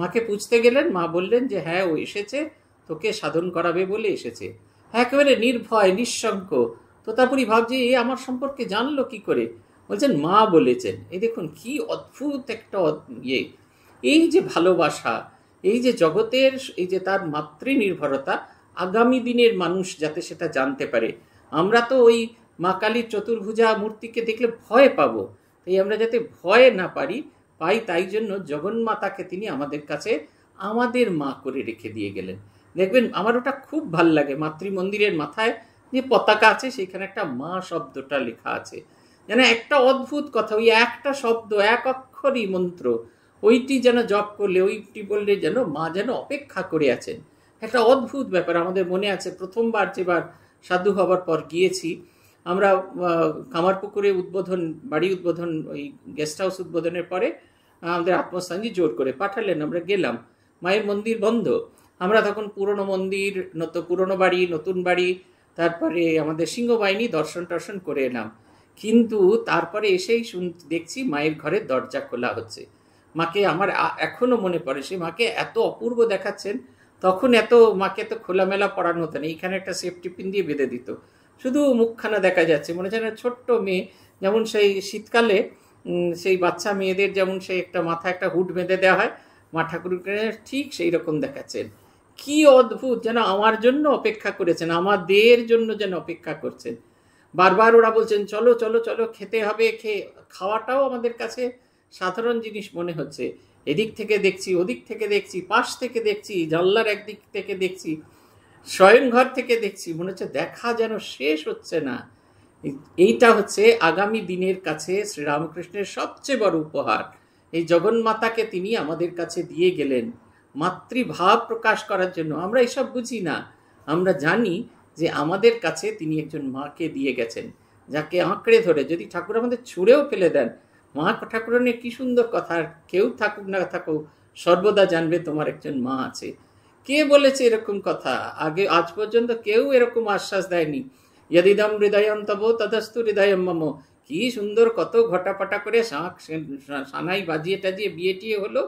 মাকে পুছতে গেলেন মা বললেন যে হ্যাঁ ও এসেছে তোকে সাধন করাবে বলে এসেছে একেবারে নির্ভয় নিঃশঙ্ক তোতাপুরি ভাবছে এ আমার সম্পর্কে জানলো কি করে বলছেন মা বলেছেন এই দেখুন কি অদ্ভুত একটা ইয়ে এই যে ভালোবাসা এই যে জগতের এই যে তার মাতৃনির্ভরতা আগামী দিনের মানুষ যাতে সেটা জানতে পারে আমরা তো ওই মা কালীর চতুর্ভুজা মূর্তিকে দেখলে ভয় পাবো তাই আমরা যাতে ভয় না পারি পাই তাই জন্য জগন্মাতাকে তিনি আমাদের কাছে আমাদের মা করে রেখে দিয়ে গেলেন দেখবেন আমার ওটা খুব ভাল লাগে মাতৃ মন্দিরের মাথায় যে পতাকা আছে সেইখানে একটা মা শব্দটা লেখা আছে যেন একটা অদ্ভুত কথা ওই একটা শব্দ এক অক্ষরই মন্ত্র ওইটি যেন জপ করলে ওইটি বললে যেন মা যেন অপেক্ষা করে আছেন একটা অদ্ভুত ব্যাপার আমাদের মনে আছে প্রথমবার যেবার সাধু হবার পর গিয়েছি আমরা কামারপুকুরে উদ্বোধন বাড়ি উদ্বোধন ওই গেস্ট হাউস উদ্বোধনের পরে আমাদের আত্মস্থানজি জোর করে পাঠালেন আমরা গেলাম মায়ের মন্দির বন্ধ আমরা তখন পুরনো মন্দির নত পুরনো বাড়ি নতুন বাড়ি তারপরে আমাদের সিংহবাহিনী দর্শন টর্শন করে এলাম কিন্তু তারপরে এসেই শুন দেখছি মায়ের ঘরের দরজা খোলা হচ্ছে মাকে আমার এখনও মনে পড়ে সে মাকে এত অপূর্ব দেখাচ্ছেন তখন এত মাকে তো খোলামেলা পড়ানো হতো না এইখানে একটা সেফটি পিন দিয়ে বেঁধে দিত শুধু মুখখানা দেখা যাচ্ছে মনে হচ্ছে ছোট্ট মেয়ে যেমন সেই শীতকালে সেই বাচ্চা মেয়েদের যেমন সেই একটা মাথা একটা হুড বেঁধে দেওয়া হয় মা ঠাকুরকে ঠিক সেই রকম দেখাচ্ছেন কি অদ্ভুত যেন আমার জন্য অপেক্ষা করেছেন আমাদের জন্য যেন অপেক্ষা করছেন বারবার ওরা বলছেন চলো চলো চলো খেতে হবে খেয়ে খাওয়াটাও আমাদের কাছে সাধারণ জিনিস মনে হচ্ছে এদিক থেকে দেখছি ওদিক থেকে দেখছি পাশ থেকে দেখছি জানলার একদিক থেকে দেখছি স্বয়ংঘর থেকে দেখছি মনে হচ্ছে দেখা যেন শেষ হচ্ছে না এইটা হচ্ছে আগামী দিনের কাছে শ্রীরামকৃষ্ণের সবচেয়ে বড় উপহার এই জগন্মাতাকে তিনি আমাদের কাছে দিয়ে গেলেন মাতৃভাব প্রকাশ করার জন্য আমরা এসব বুঝি না আমরা জানি যে আমাদের কাছে তিনি একজন মাকে দিয়ে গেছেন যাকে আঁকড়ে ধরে যদি ঠাকুর আমাদের ছুঁড়েও ফেলে দেন মা ঠাকুরনের কি সুন্দর কথা কেউ থাকুক না থাকুক সর্বদা জানবে তোমার একজন মা আছে কে বলেছে এরকম কথা আগে আজ পর্যন্ত কেউ এরকম আশ্বাস দেয়নি যদিদম হৃদয়ম তব তদস্তু হৃদয়ম মম কি সুন্দর কত ঘটাপাটা করে শাঁখ সানাই বাজিয়ে টাজিয়ে বিয়ে টিয়ে হলো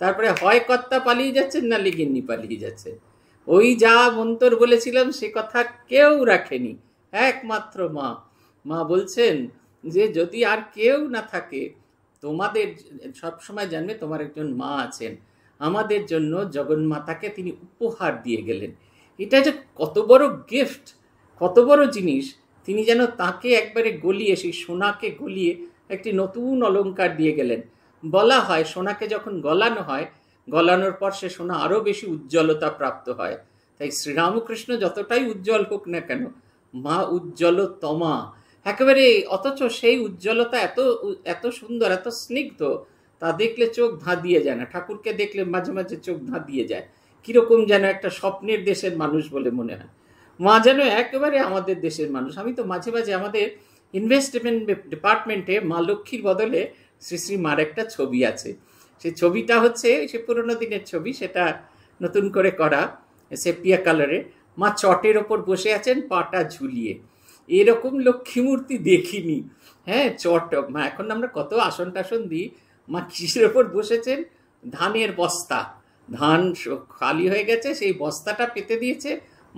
তারপরে হয় কর্তা পালিয়ে যাচ্ছেন না লিগিন্নি পালিয়ে যাচ্ছেন ওই যা মন্তর বলেছিলাম সে কথা কেউ রাখেনি একমাত্র মা মা বলছেন যে যদি আর কেউ না থাকে তোমাদের সবসময় জানবে তোমার একজন মা আছেন আমাদের জন্য জগন্মাতাকে তিনি উপহার দিয়ে গেলেন এটা যে কত বড় গিফট কত বড় জিনিস তিনি যেন তাকে একবারে গলিয়ে সেই সোনাকে গলিয়ে একটি নতুন অলঙ্কার দিয়ে গেলেন বলা হয় সোনাকে যখন গলানো হয় গলানোর পর সে সোনা আরও বেশি উজ্জ্বলতা প্রাপ্ত হয় তাই শ্রীরামকৃষ্ণ যতটাই উজ্জ্বল হোক না কেন মা উজ্জ্বল তমা একেবারে অথচ সেই উজ্জ্বলতা এত এত সুন্দর এত স্নিগ্ধ তা দেখলে চোখ ধাঁ দিয়ে যায় না ঠাকুরকে দেখলে মাঝে মাঝে চোখ ধাঁ দিয়ে যায় কীরকম যেন একটা স্বপ্নের দেশের মানুষ বলে মনে হয় মা যেন একেবারে আমাদের দেশের মানুষ আমি তো মাঝে মাঝে আমাদের ইনভেস্টমেন্ট ডিপার্টমেন্টে মা লক্ষ্মীর বদলে শ্রী শ্রী মার একটা ছবি আছে সে ছবিটা হচ্ছে সে পুরোনো দিনের ছবি সেটা নতুন করে করা সেপিয়া কালারে মা চটের ওপর বসে আছেন পাটা ঝুলিয়ে এরকম লক্ষ্মীমূর্তি দেখিনি হ্যাঁ চট মা এখন আমরা কত আসন টাসন দিই মা কিসের ওপর বসেছেন ধানের বস্তা ধান খালি হয়ে গেছে সেই বস্তাটা পেতে দিয়েছে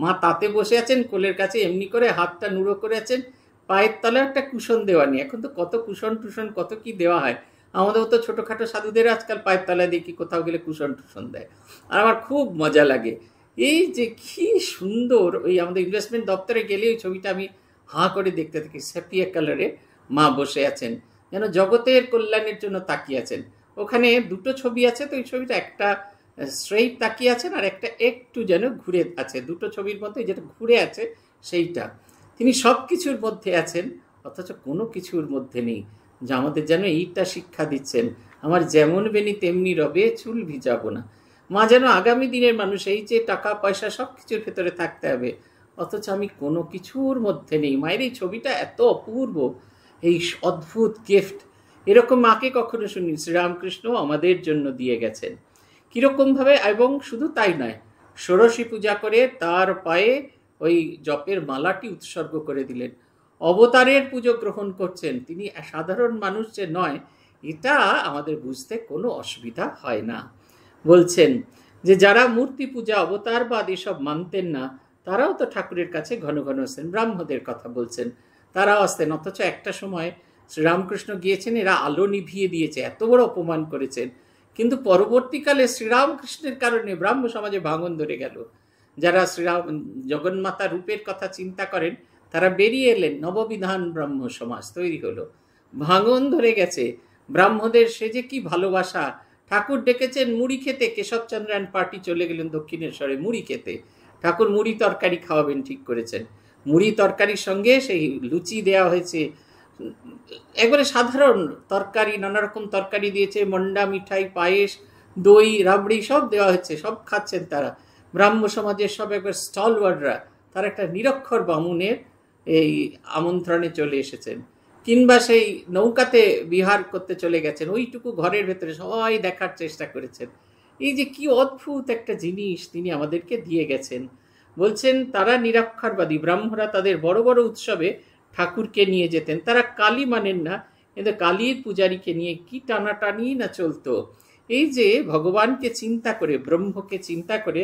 মা তাতে বসে আছেন কোলের কাছে এমনি করে হাতটা নুড়ো করে আছেন পায়ের তলায় একটা কুশন দেওয়া নেই এখন তো কত কুশন টুশন কত কি দেওয়া হয় আমাদেরও তো ছোটোখাটো সাধুদের আজকাল তলায় দেখি কোথাও গেলে কুশন টুশন দেয় আর আমার খুব মজা লাগে এই যে কি সুন্দর ওই আমাদের ইনভেস্টমেন্ট দপ্তরে গেলে ওই ছবিটা আমি হাঁ করে দেখতে থাকি স্যাপিয়া কালারে মা বসে আছেন যেন জগতের কল্যাণের জন্য তাকিয়ে আছেন ওখানে দুটো ছবি আছে তো ওই ছবিটা একটা স্ট্রেইট তাকিয়ে আছেন আর একটা একটু যেন ঘুরে আছে দুটো ছবির মধ্যে যেটা ঘুরে আছে সেইটা তিনি সব কিছুর মধ্যে আছেন অথচ কোনো কিছুর মধ্যে নেই যে আমাদের যেন এইটা শিক্ষা দিচ্ছেন আমার যেমন বেনি তেমনি রবে চুল ভিজাবো না মা যেন আগামী দিনের মানুষ এই যে টাকা পয়সা সব কিছুর ভেতরে থাকতে হবে অথচ আমি কোনো কিছুর মধ্যে নেই মায়ের এই ছবিটা এত অপূর্ব এই অদ্ভুত গিফট এরকম মাকে কখনো শুনি শ্রীরামকৃষ্ণ আমাদের জন্য দিয়ে গেছেন কীরকমভাবে এবং শুধু তাই নয় ষোড়শী পূজা করে তার পায়ে ওই জপের মালাটি উৎসর্গ করে দিলেন অবতারের পুজো গ্রহণ করছেন তিনি সাধারণ মানুষ যে নয় এটা আমাদের বুঝতে কোনো অসুবিধা হয় না বলছেন যে যারা মূর্তি পূজা অবতারবাদ এসব মানতেন না তারাও তো ঠাকুরের কাছে ঘন ঘন আসতেন ব্রাহ্মদের কথা বলছেন তারাও আসতেন অথচ একটা সময় শ্রীরামকৃষ্ণ গিয়েছেন এরা আলো নিভিয়ে দিয়েছে এত বড় অপমান করেছেন কিন্তু পরবর্তীকালে শ্রীরামকৃষ্ণের কারণে ব্রাহ্ম সমাজে ভাঙন ধরে গেল যারা শ্রীরাম জগন্মাতা রূপের কথা চিন্তা করেন তারা বেরিয়ে এলেন নববিধান ব্রাহ্ম সমাজ তৈরি হলো ভাঙন ধরে গেছে ব্রাহ্মদের সে যে কি ভালোবাসা ঠাকুর ডেকেছেন মুড়ি খেতে কেশবচন্দ্রায়ণ পার্টি চলে গেলেন দক্ষিণেশ্বরে মুড়ি খেতে ঠাকুর মুড়ি তরকারি খাওয়াবেন ঠিক করেছেন মুড়ি তরকারির সঙ্গে সেই লুচি দেয়া হয়েছে একবারে সাধারণ তরকারি নানা রকম তরকারি দিয়েছে মন্ডা মিঠাই পায়েস দই রাবড়ি সব দেওয়া হচ্ছে সব খাচ্ছেন তারা ব্রাহ্ম সমাজের সব একবার ওয়ার্ডরা তার একটা নিরক্ষর বামুনের এই আমন্ত্রণে চলে এসেছেন কিংবা সেই নৌকাতে বিহার করতে চলে গেছেন ওইটুকু ঘরের ভেতরে সবাই দেখার চেষ্টা করেছেন এই যে কি অদ্ভুত একটা জিনিস তিনি আমাদেরকে দিয়ে গেছেন বলছেন তারা নিরাক্ষরবাদী ব্রাহ্মরা তাদের বড় বড় উৎসবে ঠাকুরকে নিয়ে যেতেন তারা কালী মানেন না কিন্তু কালীর পূজারীকে নিয়ে কি টানাটানি না চলতো এই যে ভগবানকে চিন্তা করে ব্রহ্মকে চিন্তা করে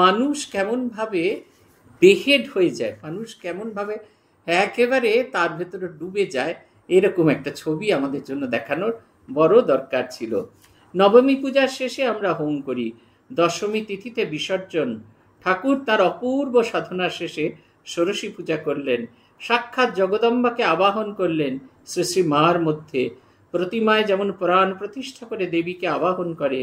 মানুষ কেমনভাবে বেহেড হয়ে যায় মানুষ কেমনভাবে একেবারে তার ভেতরে ডুবে যায় এরকম একটা ছবি আমাদের জন্য দেখানোর বড় দরকার ছিল নবমী পূজার শেষে আমরা হোম করি দশমী তিথিতে বিসর্জন ঠাকুর তার অপূর্ব সাধনা শেষে ষোড়শী পূজা করলেন সাক্ষাৎ জগদম্বাকে আবাহন করলেন শ্রী শ্রী মার মধ্যে প্রতিমায় যেমন প্রাণ প্রতিষ্ঠা করে দেবীকে আবাহন করে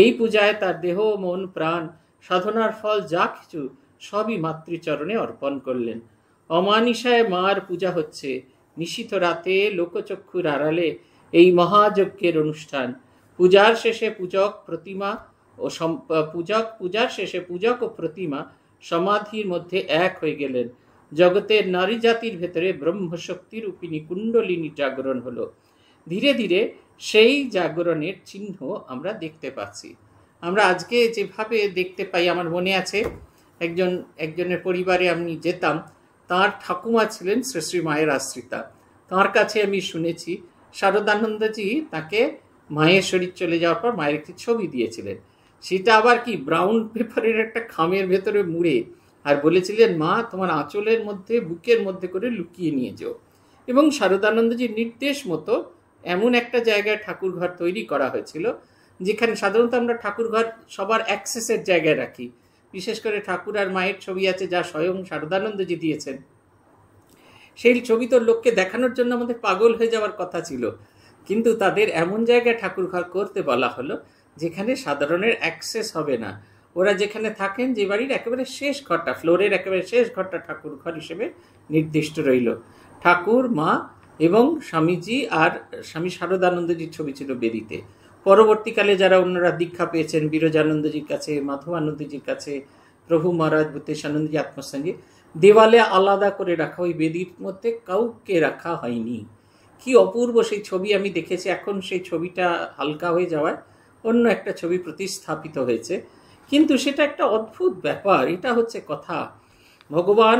এই পূজায় তার দেহ মন প্রাণ সাধনার ফল যা কিছু সবই মাতৃচরণে অর্পণ করলেন অমানিসায় মার পূজা হচ্ছে নিশীত রাতে লোকচক্ষুর আড়ালে এই মহাযজ্ঞের অনুষ্ঠান পূজার শেষে পূজক প্রতিমা ও পূজক পূজার শেষে পূজক ও প্রতিমা সমাধির মধ্যে এক হয়ে গেলেন জগতের নারী জাতির ভেতরে ব্রহ্মশক্তির উপিনী কুণ্ডলিনী জাগরণ হলো ধীরে ধীরে সেই জাগরণের চিহ্ন আমরা দেখতে পাচ্ছি আমরা আজকে যেভাবে দেখতে পাই আমার মনে আছে একজন একজনের পরিবারে আমি যেতাম তার ঠাকুমা ছিলেন শ্রী শ্রী মায়ের আশ্রিতা তাঁর কাছে আমি শুনেছি শারদানন্দজি তাকে মায়ের শরীর চলে যাওয়ার পর মায়ের একটি ছবি দিয়েছিলেন সেটা আবার কি ব্রাউন পেপারের একটা খামের ভেতরে মুড়ে আর বলেছিলেন মা তোমার আঁচলের মধ্যে বুকের মধ্যে করে লুকিয়ে নিয়ে যেও এবং শারদানন্দজির নির্দেশ মতো এমন একটা জায়গায় ঠাকুর ঘর তৈরি করা হয়েছিল যেখানে সাধারণত আমরা ঠাকুর ঘর সবার অ্যাক্সেসের জায়গায় রাখি বিশেষ করে ঠাকুর আর মায়ের ছবি আছে যা স্বয়ং শারদানন্দজি দিয়েছেন সেই ছবি তো লোককে দেখানোর জন্য আমাদের পাগল হয়ে যাওয়ার কথা ছিল কিন্তু তাদের এমন জায়গায় ঠাকুর ঘর করতে বলা হলো যেখানে সাধারণের অ্যাক্সেস হবে না ওরা যেখানে থাকেন যে বাড়ির একেবারে শেষ ঘরটা ফ্লোরের একেবারে শেষ ঘরটা ঠাকুর ঘর হিসেবে নির্দিষ্ট রইল ঠাকুর মা এবং স্বামীজি আর স্বামী শারদানন্দজির ছবি ছিল বেরিতে পরবর্তীকালে যারা অন্যরা দীক্ষা পেয়েছেন বিরজানন্দজির কাছে মাধবানন্দজির কাছে প্রভু মহারাজ ভূতেশানন্দজি আত্মসঙ্গে দেওয়ালে আলাদা করে রাখা ওই বেদির মধ্যে কাউকে রাখা হয়নি কি অপূর্ব সেই ছবি আমি দেখেছি এখন সেই ছবিটা হালকা হয়ে যাওয়ায় অন্য একটা ছবি প্রতিস্থাপিত হয়েছে কিন্তু সেটা একটা অদ্ভুত ব্যাপার এটা হচ্ছে কথা ভগবান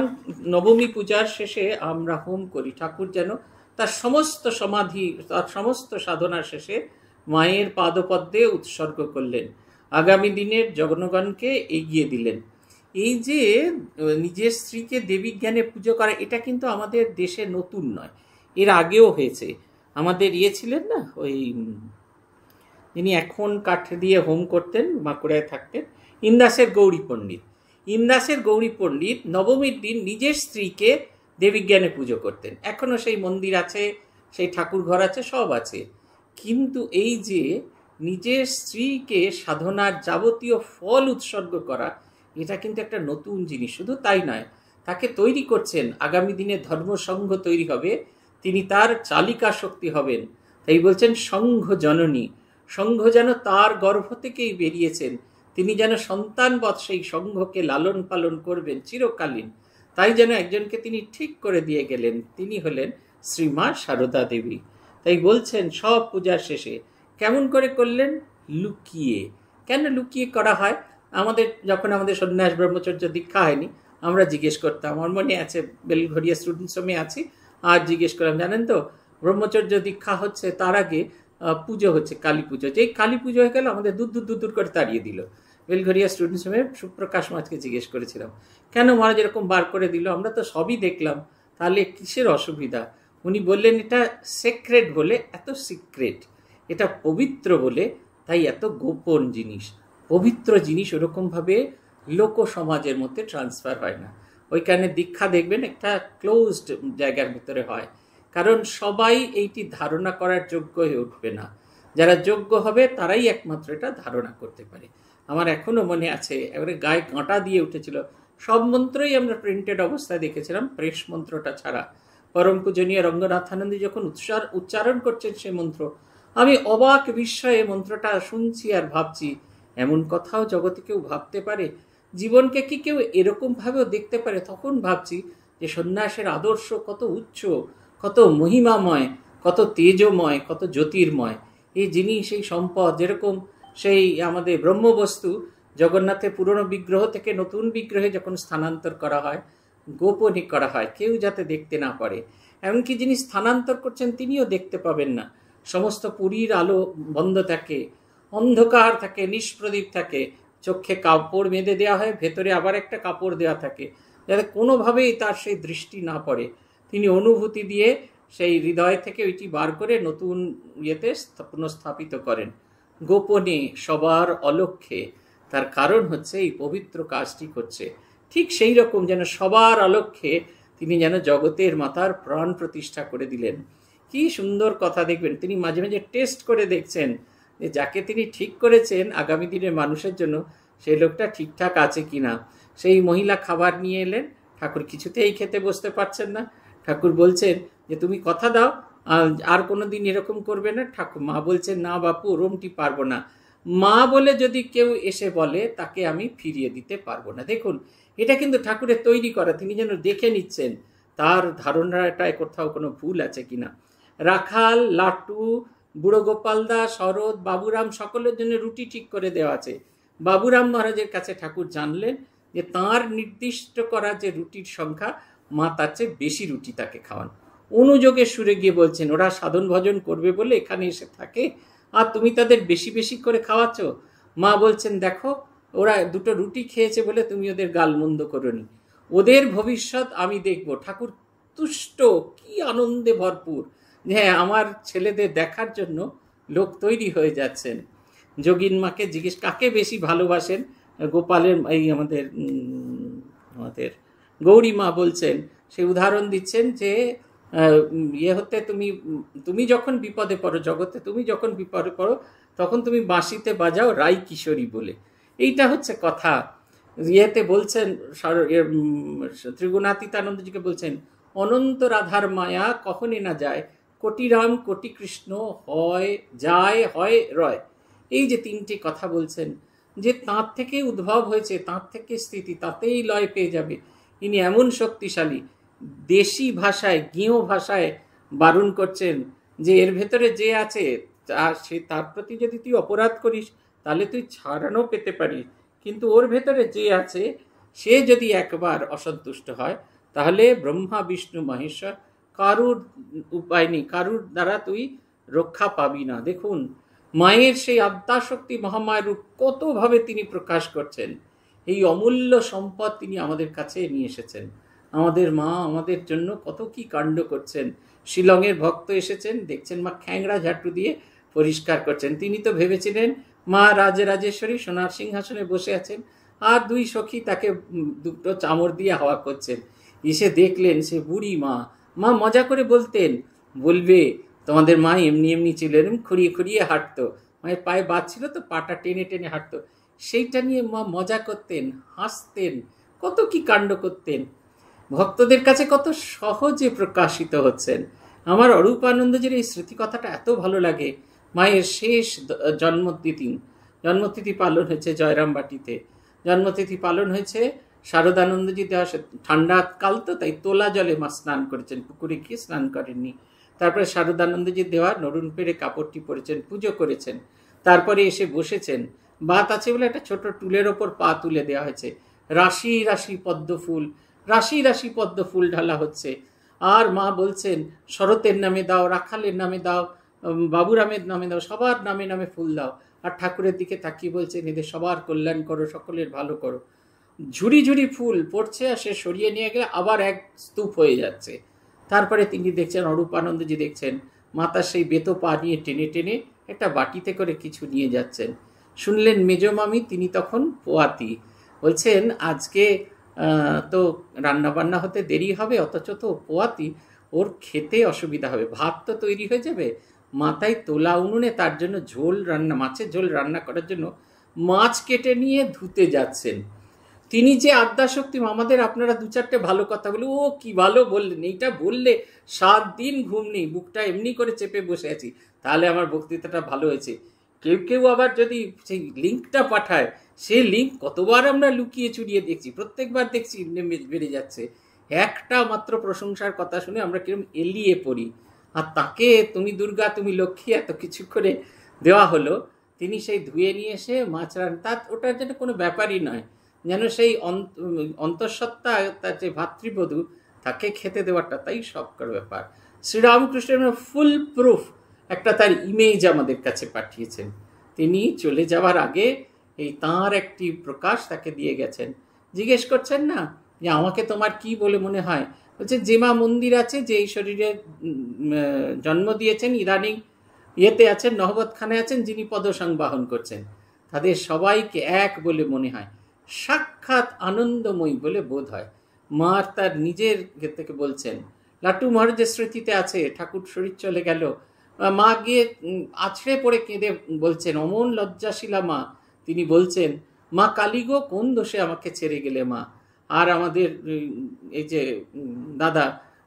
নবমী পূজার শেষে আমরা হোম করি ঠাকুর যেন তার সমস্ত সমাধি তার সমস্ত সাধনার শেষে মায়ের পাদপদ্মে উৎসর্গ করলেন আগামী দিনের জগনগণকে এগিয়ে দিলেন এই যে নিজের স্ত্রীকে দেবী জ্ঞানে পুজো করা এটা কিন্তু আমাদের দেশে নতুন নয় এর আগেও হয়েছে আমাদের ইয়ে ছিলেন না ওই যিনি এখন কাঠ দিয়ে হোম করতেন বাঁকুড়ায় থাকতেন ইন্দাসের গৌরী পণ্ডিত ইন্দাসের গৌরী পণ্ডিত নবমীর দিন নিজের স্ত্রীকে দেবী জ্ঞানে পুজো করতেন এখনও সেই মন্দির আছে সেই ঠাকুর ঘর আছে সব আছে কিন্তু এই যে নিজের স্ত্রীকে সাধনার যাবতীয় ফল উৎসর্গ করা এটা কিন্তু একটা নতুন জিনিস শুধু তাই নয় তাকে তৈরি করছেন আগামী দিনে ধর্মসংঘ তৈরি হবে তিনি তার চালিকা শক্তি হবেন তাই বলছেন সংঘ জননী সংঘ যেন তার গর্ভ থেকেই বেরিয়েছেন তিনি যেন সন্তানবৎ সেই সংঘকে লালন পালন করবেন চিরকালীন তাই যেন একজনকে তিনি ঠিক করে দিয়ে গেলেন তিনি হলেন শ্রীমা সারদা দেবী তাই বলছেন সব পূজার শেষে কেমন করে করলেন লুকিয়ে কেন লুকিয়ে করা হয় আমাদের যখন আমাদের সন্ন্যাস ব্রহ্মচর্য দীক্ষা হয়নি আমরা জিজ্ঞেস করতাম আমার মনে আছে বেলঘরিয়া স্টুডেন্টস হোমে আছি আর জিজ্ঞেস করলাম জানেন তো ব্রহ্মচর্য দীক্ষা হচ্ছে তার আগে পুজো হচ্ছে কালী পুজো যেই কালী পুজো হয়ে গেল আমাদের দূর দূর দূর দূর করে তাড়িয়ে দিল বেলঘরিয়া স্টুডেন্টস হোমে সুপ্রকাশ মাছকে জিজ্ঞেস করেছিলাম কেন মহারাজ এরকম বার করে দিল আমরা তো সবই দেখলাম তাহলে কিসের অসুবিধা উনি বললেন এটা সেক্রেট বলে এত সিক্রেট এটা পবিত্র বলে তাই এত গোপন জিনিস পবিত্র জিনিস ওরকমভাবে লোক সমাজের মধ্যে ট্রান্সফার হয় না ওই কারণে দীক্ষা দেখবেন একটা ক্লোজড জায়গার ভিতরে হয় কারণ সবাই এইটি ধারণা করার যোগ্য হয়ে উঠবে না যারা যোগ্য হবে তারাই একমাত্র এটা ধারণা করতে পারে আমার এখনও মনে আছে এবারে গায়ে কাঁটা দিয়ে উঠেছিল সব মন্ত্রই আমরা প্রিন্টেড অবস্থায় দেখেছিলাম প্রেস মন্ত্রটা ছাড়া পরম পূজনীয় রঙ্গনাথানন্দ যখন উচ্চার উচ্চারণ করছেন সে মন্ত্র আমি অবাক বিস্ময়ে মন্ত্রটা শুনছি আর ভাবছি এমন কথাও জগতে কেউ ভাবতে পারে জীবনকে কি কেউ এরকমভাবেও দেখতে পারে তখন ভাবছি যে সন্ন্যাসের আদর্শ কত উচ্চ কত মহিমাময় কত তেজময় কত জ্যোতির্ময় এই জিনিস সেই সম্পদ যেরকম সেই আমাদের ব্রহ্মবস্তু জগন্নাথের পুরনো বিগ্রহ থেকে নতুন বিগ্রহে যখন স্থানান্তর করা হয় গোপনই করা হয় কেউ যাতে দেখতে না পারে এমনকি যিনি স্থানান্তর করছেন তিনিও দেখতে পাবেন না সমস্ত পুরীর আলো বন্ধ থাকে অন্ধকার থাকে নিষ্প্রদীপ থাকে চোখে কাপড় বেঁধে দেওয়া হয় ভেতরে আবার একটা কাপড় দেওয়া থাকে যাতে কোনোভাবেই তার সেই দৃষ্টি না পড়ে তিনি অনুভূতি দিয়ে সেই হৃদয় থেকে ওইটি বার করে নতুন ইয়েতে পুনঃস্থাপিত করেন গোপনে সবার অলক্ষ্যে তার কারণ হচ্ছে এই পবিত্র কাজটি করছে ঠিক সেই রকম যেন সবার আলক্ষ্যে তিনি যেন জগতের মাতার প্রাণ প্রতিষ্ঠা করে দিলেন কি সুন্দর কথা দেখবেন তিনি মাঝে মাঝে টেস্ট করে দেখছেন যে যাকে তিনি ঠিক করেছেন আগামী দিনের মানুষের জন্য সেই লোকটা ঠিকঠাক আছে কি না সেই মহিলা খাবার নিয়ে এলেন ঠাকুর কিছুতেই খেতে বসতে পারছেন না ঠাকুর বলছেন যে তুমি কথা দাও আর কোনো দিন এরকম করবে না ঠাকুর মা বলছেন না বাপু ওরমটি পারবো না মা বলে যদি কেউ এসে বলে তাকে আমি ফিরিয়ে দিতে পারবো না দেখুন এটা কিন্তু ঠাকুরের তৈরি করা তিনি যেন দেখে নিচ্ছেন তার ধারণাটায় কোথাও কোনো ভুল আছে কিনা রাখাল লাটু বুড়ো গোপালদা শরৎ বাবুরাম সকলের জন্য রুটি ঠিক করে দেওয়া আছে বাবুরাম মহারাজের কাছে ঠাকুর জানলেন যে তার নির্দিষ্ট করা যে রুটির সংখ্যা মা তার চেয়ে বেশি রুটি তাকে খাওয়ান অনুযোগের সুরে গিয়ে বলছেন ওরা সাধন ভজন করবে বলে এখানে এসে থাকে আর তুমি তাদের বেশি বেশি করে খাওয়াচ্ছ মা বলছেন দেখো ওরা দুটো রুটি খেয়েছে বলে তুমি ওদের গালমন্দ নি ওদের ভবিষ্যৎ আমি দেখব ঠাকুর তুষ্ট কি আনন্দে ভরপুর হ্যাঁ আমার ছেলেদের দেখার জন্য লোক তৈরি হয়ে যাচ্ছেন মাকে জিজ্ঞেস কাকে বেশি ভালোবাসেন গোপালের এই আমাদের আমাদের গৌরী মা বলছেন সে উদাহরণ দিচ্ছেন যে ইয়ে হতে তুমি তুমি যখন বিপদে পড়ো জগতে তুমি যখন বিপদে পড়ো তখন তুমি বাঁশিতে বাজাও রাই কিশোরী বলে এইটা হচ্ছে কথা ইয়েতে বলছেন ইয়ে, ত্রিগুণাতীতানন্দজিকে বলছেন অনন্ত রাধার মায়া কখনই না যায় কোটি রাম কোটি কৃষ্ণ হয় যায় হয় রয় এই যে তিনটি কথা বলছেন যে তাঁর থেকে উদ্ভব হয়েছে তাঁর থেকে স্থিতি তাতেই লয় পেয়ে যাবে ইনি এমন শক্তিশালী দেশি ভাষায় গেঁয়ো ভাষায় বারণ করছেন যে এর ভেতরে যে আছে সে তার প্রতি যদি তুই অপরাধ করিস তাহলে তুই ছাড়ানো পেতে পারিস কিন্তু ওর ভেতরে যে আছে সে যদি একবার অসন্তুষ্ট হয় তাহলে ব্রহ্মা বিষ্ণু মহেশ্বর কারুর উপায় নেই কারুর দ্বারা তুই রক্ষা পাবি না দেখুন মায়ের সেই আদ্যাশক্তি মহামায়ের রূপ কতভাবে তিনি প্রকাশ করছেন এই অমূল্য সম্পদ তিনি আমাদের কাছে নিয়ে এসেছেন আমাদের মা আমাদের জন্য কত কি কাণ্ড করছেন শিলংয়ের ভক্ত এসেছেন দেখছেন মা খ্যাংরা ঝাঁটু দিয়ে পরিষ্কার করছেন তিনি তো ভেবেছিলেন মা রাজরাজেশ্বরী সোনার সিংহাসনে বসে আছেন আর দুই সখী তাকে দুটো চামড় দিয়ে হাওয়া করছেন এসে দেখলেন সে বুড়ি মা মা মজা করে বলতেন বলবে তোমাদের মা এমনি এমনি ছিল এরম খুঁড়িয়ে খুঁড়িয়ে হাঁটতো মায়ের পায়ে বাঁচছিল তো পাটা টেনে টেনে হাঁটতো সেইটা নিয়ে মা মজা করতেন হাসতেন কত কি কাণ্ড করতেন ভক্তদের কাছে কত সহজে প্রকাশিত হচ্ছেন আমার অরূপানন্দজির এই স্মৃতিকথাটা এত ভালো লাগে মায়ের শেষ জন্মতিথি জন্মতিথি পালন হয়েছে জয়রামবাটিতে জন্মতিথি পালন হয়েছে শারদানন্দজি দেওয়া ঠান্ডা কাল তো তাই তোলা জলে মা স্নান করেছেন পুকুরে গিয়ে স্নান করেননি তারপরে শারদানন্দজি দেওয়া নরুন পেরে কাপড়টি পরেছেন পুজো করেছেন তারপরে এসে বসেছেন বাত আছে বলে একটা ছোট টুলের ওপর পা তুলে দেওয়া হয়েছে রাশি রাশি পদ্ম ফুল রাশি রাশি পদ্ম ফুল ঢালা হচ্ছে আর মা বলছেন শরতের নামে দাও রাখালের নামে দাও বাবুর আমেদ নামে দাও সবার নামে নামে ফুল দাও আর ঠাকুরের দিকে তাকি বলছেন এদের সবার কল্যাণ করো সকলের ভালো করো ঝুড়ি ঝুড়ি ফুল পড়ছে আর সে সরিয়ে নিয়ে গেলে আবার এক স্তূপ হয়ে যাচ্ছে তারপরে তিনি দেখছেন অরূপানন্দজি দেখছেন মাতা সেই বেতো পা নিয়ে টেনে টেনে একটা বাটিতে করে কিছু নিয়ে যাচ্ছেন শুনলেন মেজমামি তিনি তখন পোয়াতি বলছেন আজকে তো রান্না বান্না হতে দেরি হবে অথচ তো পোয়াতি ওর খেতে অসুবিধা হবে ভাত তো তৈরি হয়ে যাবে মাথায় তোলা উনুনে তার জন্য ঝোল রান্না মাছের ঝোল রান্না করার জন্য মাছ কেটে নিয়ে ধুতে যাচ্ছেন তিনি যে আদ্যাশক্তি আমাদের আপনারা দু চারটে ভালো কথা বলি ও কি ভালো বললেন এইটা বললে সাত দিন ঘুম নেই বুকটা এমনি করে চেপে বসে আছি তাহলে আমার বক্তৃতাটা ভালো হয়েছে কেউ কেউ আবার যদি সেই লিঙ্কটা পাঠায় সে লিঙ্ক কতবার আমরা লুকিয়ে চুরিয়ে দেখছি প্রত্যেকবার দেখছি বেড়ে যাচ্ছে একটা মাত্র প্রশংসার কথা শুনে আমরা কিরম এলিয়ে পড়ি আর তাকে তুমি দুর্গা তুমি লক্ষ্মী এত কিছু করে দেওয়া হলো তিনি সেই ধুয়ে নিয়ে এসে মাছ রান তার ওটার যেন কোনো ব্যাপারই নয় যেন সেই অন্তঃসত্ত্বা তার যে ভাতৃবধূ তাকে খেতে দেওয়াটা তাই সবকার ব্যাপার শ্রীরামকৃষ্ণের ফুল প্রুফ একটা তার ইমেজ আমাদের কাছে পাঠিয়েছেন তিনি চলে যাওয়ার আগে এই তাঁর একটি প্রকাশ তাকে দিয়ে গেছেন জিজ্ঞেস করছেন না যে আমাকে তোমার কি বলে মনে হয় হচ্ছে জেমা মন্দির আছে যে এই শরীরে জন্ম দিয়েছেন ইদানিং ইয়েতে আছেন খানে আছেন যিনি বাহন করছেন তাদের সবাইকে এক বলে মনে হয় সাক্ষাৎ আনন্দময়ী বলে বোধ হয় মা তার নিজের থেকে বলছেন লাটু মহারাজের স্মৃতিতে আছে ঠাকুর শরীর চলে গেল মা গিয়ে আছড়ে পড়ে কেঁদে বলছেন অমন লজ্জাশীলা মা তিনি বলছেন মা কালীগো কোন দোষে আমাকে ছেড়ে গেলে মা আর আমাদের এই যে দাদা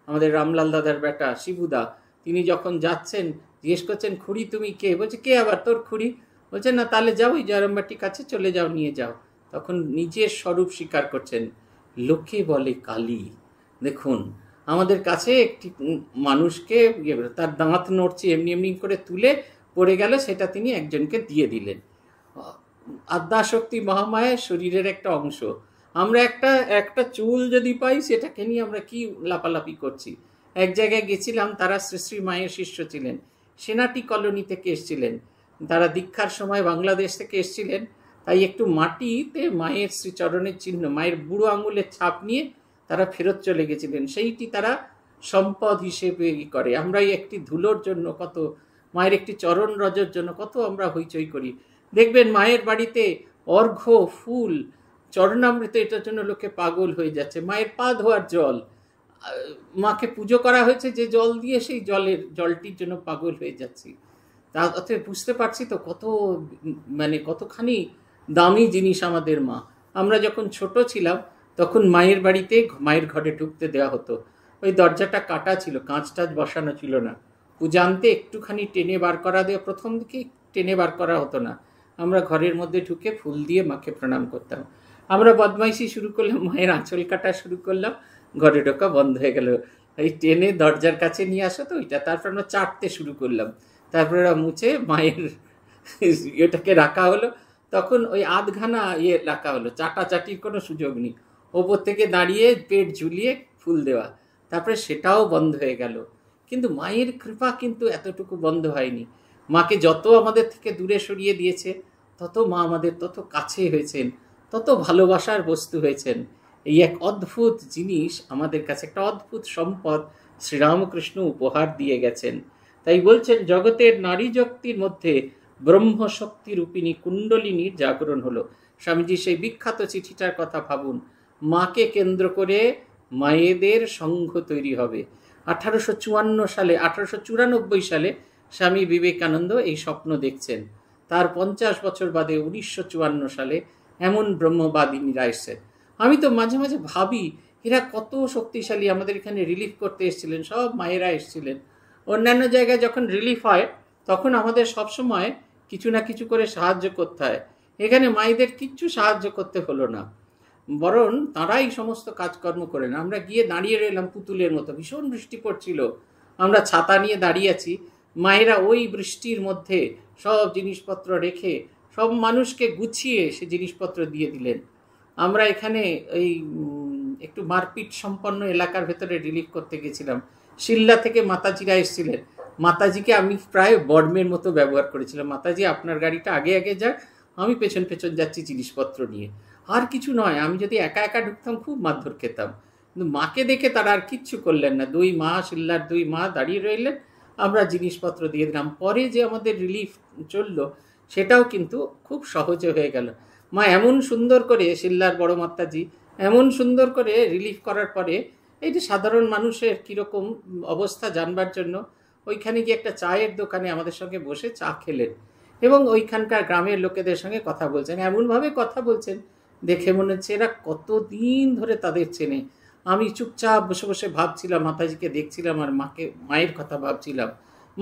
আমাদের রামলাল দাদার বেটা শিবুদা তিনি যখন যাচ্ছেন জিজ্ঞেস করছেন খুঁড়ি তুমি কে বলছে কে আবার তোর খুঁড়ি বলছে না তাহলে যাও ওই জয়রামবাটির কাছে চলে যাও নিয়ে যাও তখন নিজের স্বরূপ স্বীকার করছেন লোকে বলে কালী দেখুন আমাদের কাছে একটি মানুষকে ইয়ে, তার দাঁত নড়ছে এমনি এমনি করে তুলে পড়ে গেল সেটা তিনি একজনকে দিয়ে দিলেন আদ্যাশক্তি মহামায়া শরীরের একটা অংশ আমরা একটা একটা চুল যদি পাই সেটাকে নিয়ে আমরা কি লাপালাপি করছি এক জায়গায় গেছিলাম তারা শ্রী শ্রী মায়ের শিষ্য ছিলেন সেনাটি কলোনি থেকে এসছিলেন তারা দীক্ষার সময় বাংলাদেশ থেকে এসছিলেন তাই একটু মাটিতে মায়ের শ্রীচরণের চিহ্ন মায়ের বুড়ো আঙুলের ছাপ নিয়ে তারা ফেরত চলে গেছিলেন সেইটি তারা সম্পদ হিসেবে করে আমরা একটি ধুলোর জন্য কত মায়ের একটি চরণ রজর জন্য কত আমরা হইচই করি দেখবেন মায়ের বাড়িতে অর্ঘ্য ফুল চরণামৃত এটার জন্য লোকে পাগল হয়ে যাচ্ছে মায়ের পা ধোয়ার জল মাকে পুজো করা হয়েছে যে জল দিয়ে সেই জলের জলটির জন্য পাগল হয়ে যাচ্ছি তা অতএব বুঝতে পারছি তো কত মানে কতখানি দামি জিনিস আমাদের মা আমরা যখন ছোট ছিলাম তখন মায়ের বাড়িতে মায়ের ঘরে ঢুকতে দেওয়া হতো ওই দরজাটা কাটা ছিল কাঁচ টাচ বসানো ছিল না পূজান্তে একটুখানি টেনে বার করা দেওয়া প্রথম দিকে টেনে বার করা হতো না আমরা ঘরের মধ্যে ঢুকে ফুল দিয়ে মাকে প্রণাম করতাম আমরা বদমাইশি শুরু করলাম মায়ের আঁচল কাটা শুরু করলাম ঘরে ঢোকা বন্ধ হয়ে গেল এই টেনে দরজার কাছে নিয়ে আসো তো ওইটা তারপর আমরা চাটতে শুরু করলাম তারপরে ওরা মুছে মায়ের এটাকে রাখা হলো তখন ওই আধঘানা ইয়ে রাখা হলো চাটাচাটির কোনো সুযোগ নেই ওপর থেকে দাঁড়িয়ে পেট ঝুলিয়ে ফুল দেওয়া তারপরে সেটাও বন্ধ হয়ে গেল কিন্তু মায়ের কৃপা কিন্তু এতটুকু বন্ধ হয়নি মাকে যত আমাদের থেকে দূরে সরিয়ে দিয়েছে তত মা আমাদের তত কাছে হয়েছেন তত ভালোবাসার বস্তু হয়েছেন এই এক অদ্ভুত জিনিস আমাদের কাছে একটা অদ্ভুত সম্পদ শ্রীরামকৃষ্ণ উপহার দিয়ে গেছেন তাই বলছেন জগতের নারী জগতির মধ্যে ব্রহ্মশক্তি রূপিণী কুণ্ডলিনীর জাগরণ হলো স্বামীজি সেই বিখ্যাত চিঠিটার কথা ভাবুন মাকে কেন্দ্র করে মায়েদের সংঘ তৈরি হবে আঠারোশো চুয়ান্ন সালে আঠারোশো চুরানব্বই সালে স্বামী বিবেকানন্দ এই স্বপ্ন দেখছেন তার পঞ্চাশ বছর বাদে উনিশশো চুয়ান্ন সালে এমন ব্রহ্মবাদিনীরা এসছেন আমি তো মাঝে মাঝে ভাবি এরা কত শক্তিশালী আমাদের এখানে রিলিফ করতে এসেছিলেন সব মায়েরা এসেছিলেন অন্যান্য জায়গায় যখন রিলিফ হয় তখন আমাদের সবসময় কিছু না কিছু করে সাহায্য করতে হয় এখানে মায়েদের কিচ্ছু সাহায্য করতে হলো না বরং তাঁরাই সমস্ত কাজকর্ম করেন আমরা গিয়ে দাঁড়িয়ে রইলাম পুতুলের মতো ভীষণ বৃষ্টি পড়ছিল আমরা ছাতা নিয়ে দাঁড়িয়ে আছি মায়েরা ওই বৃষ্টির মধ্যে সব জিনিসপত্র রেখে সব মানুষকে গুছিয়ে সে জিনিসপত্র দিয়ে দিলেন আমরা এখানে এই একটু মারপিট সম্পন্ন এলাকার ভেতরে রিলিফ করতে গেছিলাম শিল্লা থেকে মাতাজিরা এসেছিলেন মাতাজিকে আমি প্রায় বর্মের মতো ব্যবহার করেছিলাম মাতাজি আপনার গাড়িটা আগে আগে যাক আমি পেছন পেছন যাচ্ছি জিনিসপত্র নিয়ে আর কিছু নয় আমি যদি একা একা ঢুকতাম খুব মারধর খেতাম কিন্তু মাকে দেখে তারা আর কিচ্ছু করলেন না দুই মা শিল্লার দুই মা দাঁড়িয়ে রইলেন আমরা জিনিসপত্র দিয়ে দিলাম পরে যে আমাদের রিলিফ চললো সেটাও কিন্তু খুব সহজে হয়ে গেল মা এমন সুন্দর করে শিল্লার বড় মাত্তাজি এমন সুন্দর করে রিলিফ করার পরে এই যে সাধারণ মানুষের কীরকম অবস্থা জানবার জন্য ওইখানে গিয়ে একটা চায়ের দোকানে আমাদের সঙ্গে বসে চা খেলেন এবং ওইখানকার গ্রামের লোকেদের সঙ্গে কথা বলছেন এমনভাবে কথা বলছেন দেখে মনে হচ্ছে এরা কতদিন ধরে তাদের চেনে আমি চুপচাপ বসে বসে ভাবছিলাম মাতাজিকে দেখছিলাম আর মাকে মায়ের কথা ভাবছিলাম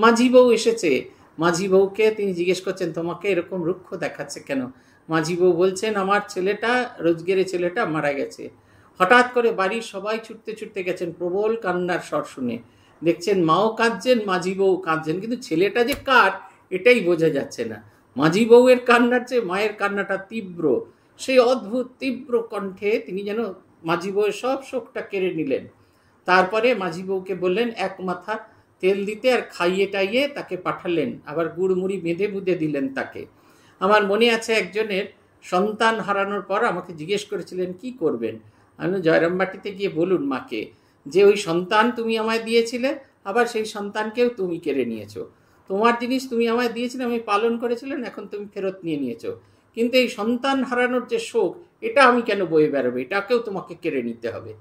মাঝি বউ এসেছে মাঝি বউকে তিনি জিজ্ঞেস করছেন তোমাকে এরকম রুক্ষ দেখাচ্ছে কেন মাঝি বউ বলছেন আমার ছেলেটা রোজগেরে ছেলেটা মারা গেছে হঠাৎ করে বাড়ির সবাই ছুটতে ছুটতে গেছেন প্রবল কান্নার স্বর শুনে দেখছেন মাও কাঁদছেন মাঝি বউ কাঁদছেন কিন্তু ছেলেটা যে কার এটাই বোঝা যাচ্ছে না মাঝি বউয়ের কান্নার চেয়ে মায়ের কান্নাটা তীব্র সেই অদ্ভুত তীব্র কণ্ঠে তিনি যেন মাঝি বউয়ের সব শোকটা কেড়ে নিলেন তারপরে মাঝি বউকে বললেন এক মাথা তেল দিতে আর খাইয়ে টাইয়ে তাকে পাঠালেন আবার গুড় মুড়ি বেঁধে বুঁধে দিলেন তাকে আমার মনে আছে একজনের সন্তান হারানোর পর আমাকে জিজ্ঞেস করেছিলেন কি করবেন আমি জয়রামবাটিতে গিয়ে বলুন মাকে যে ওই সন্তান তুমি আমায় দিয়েছিলে আবার সেই সন্তানকেও তুমি কেড়ে নিয়েছো তোমার জিনিস তুমি আমায় দিয়েছিলে আমি পালন করেছিলেন এখন তুমি ফেরত নিয়ে নিয়েছো কিন্তু এই সন্তান হারানোর যে শোক এটা আমি কেন বয়ে বেরোবো এটাকেও তোমাকে কেড়ে নিতে হবে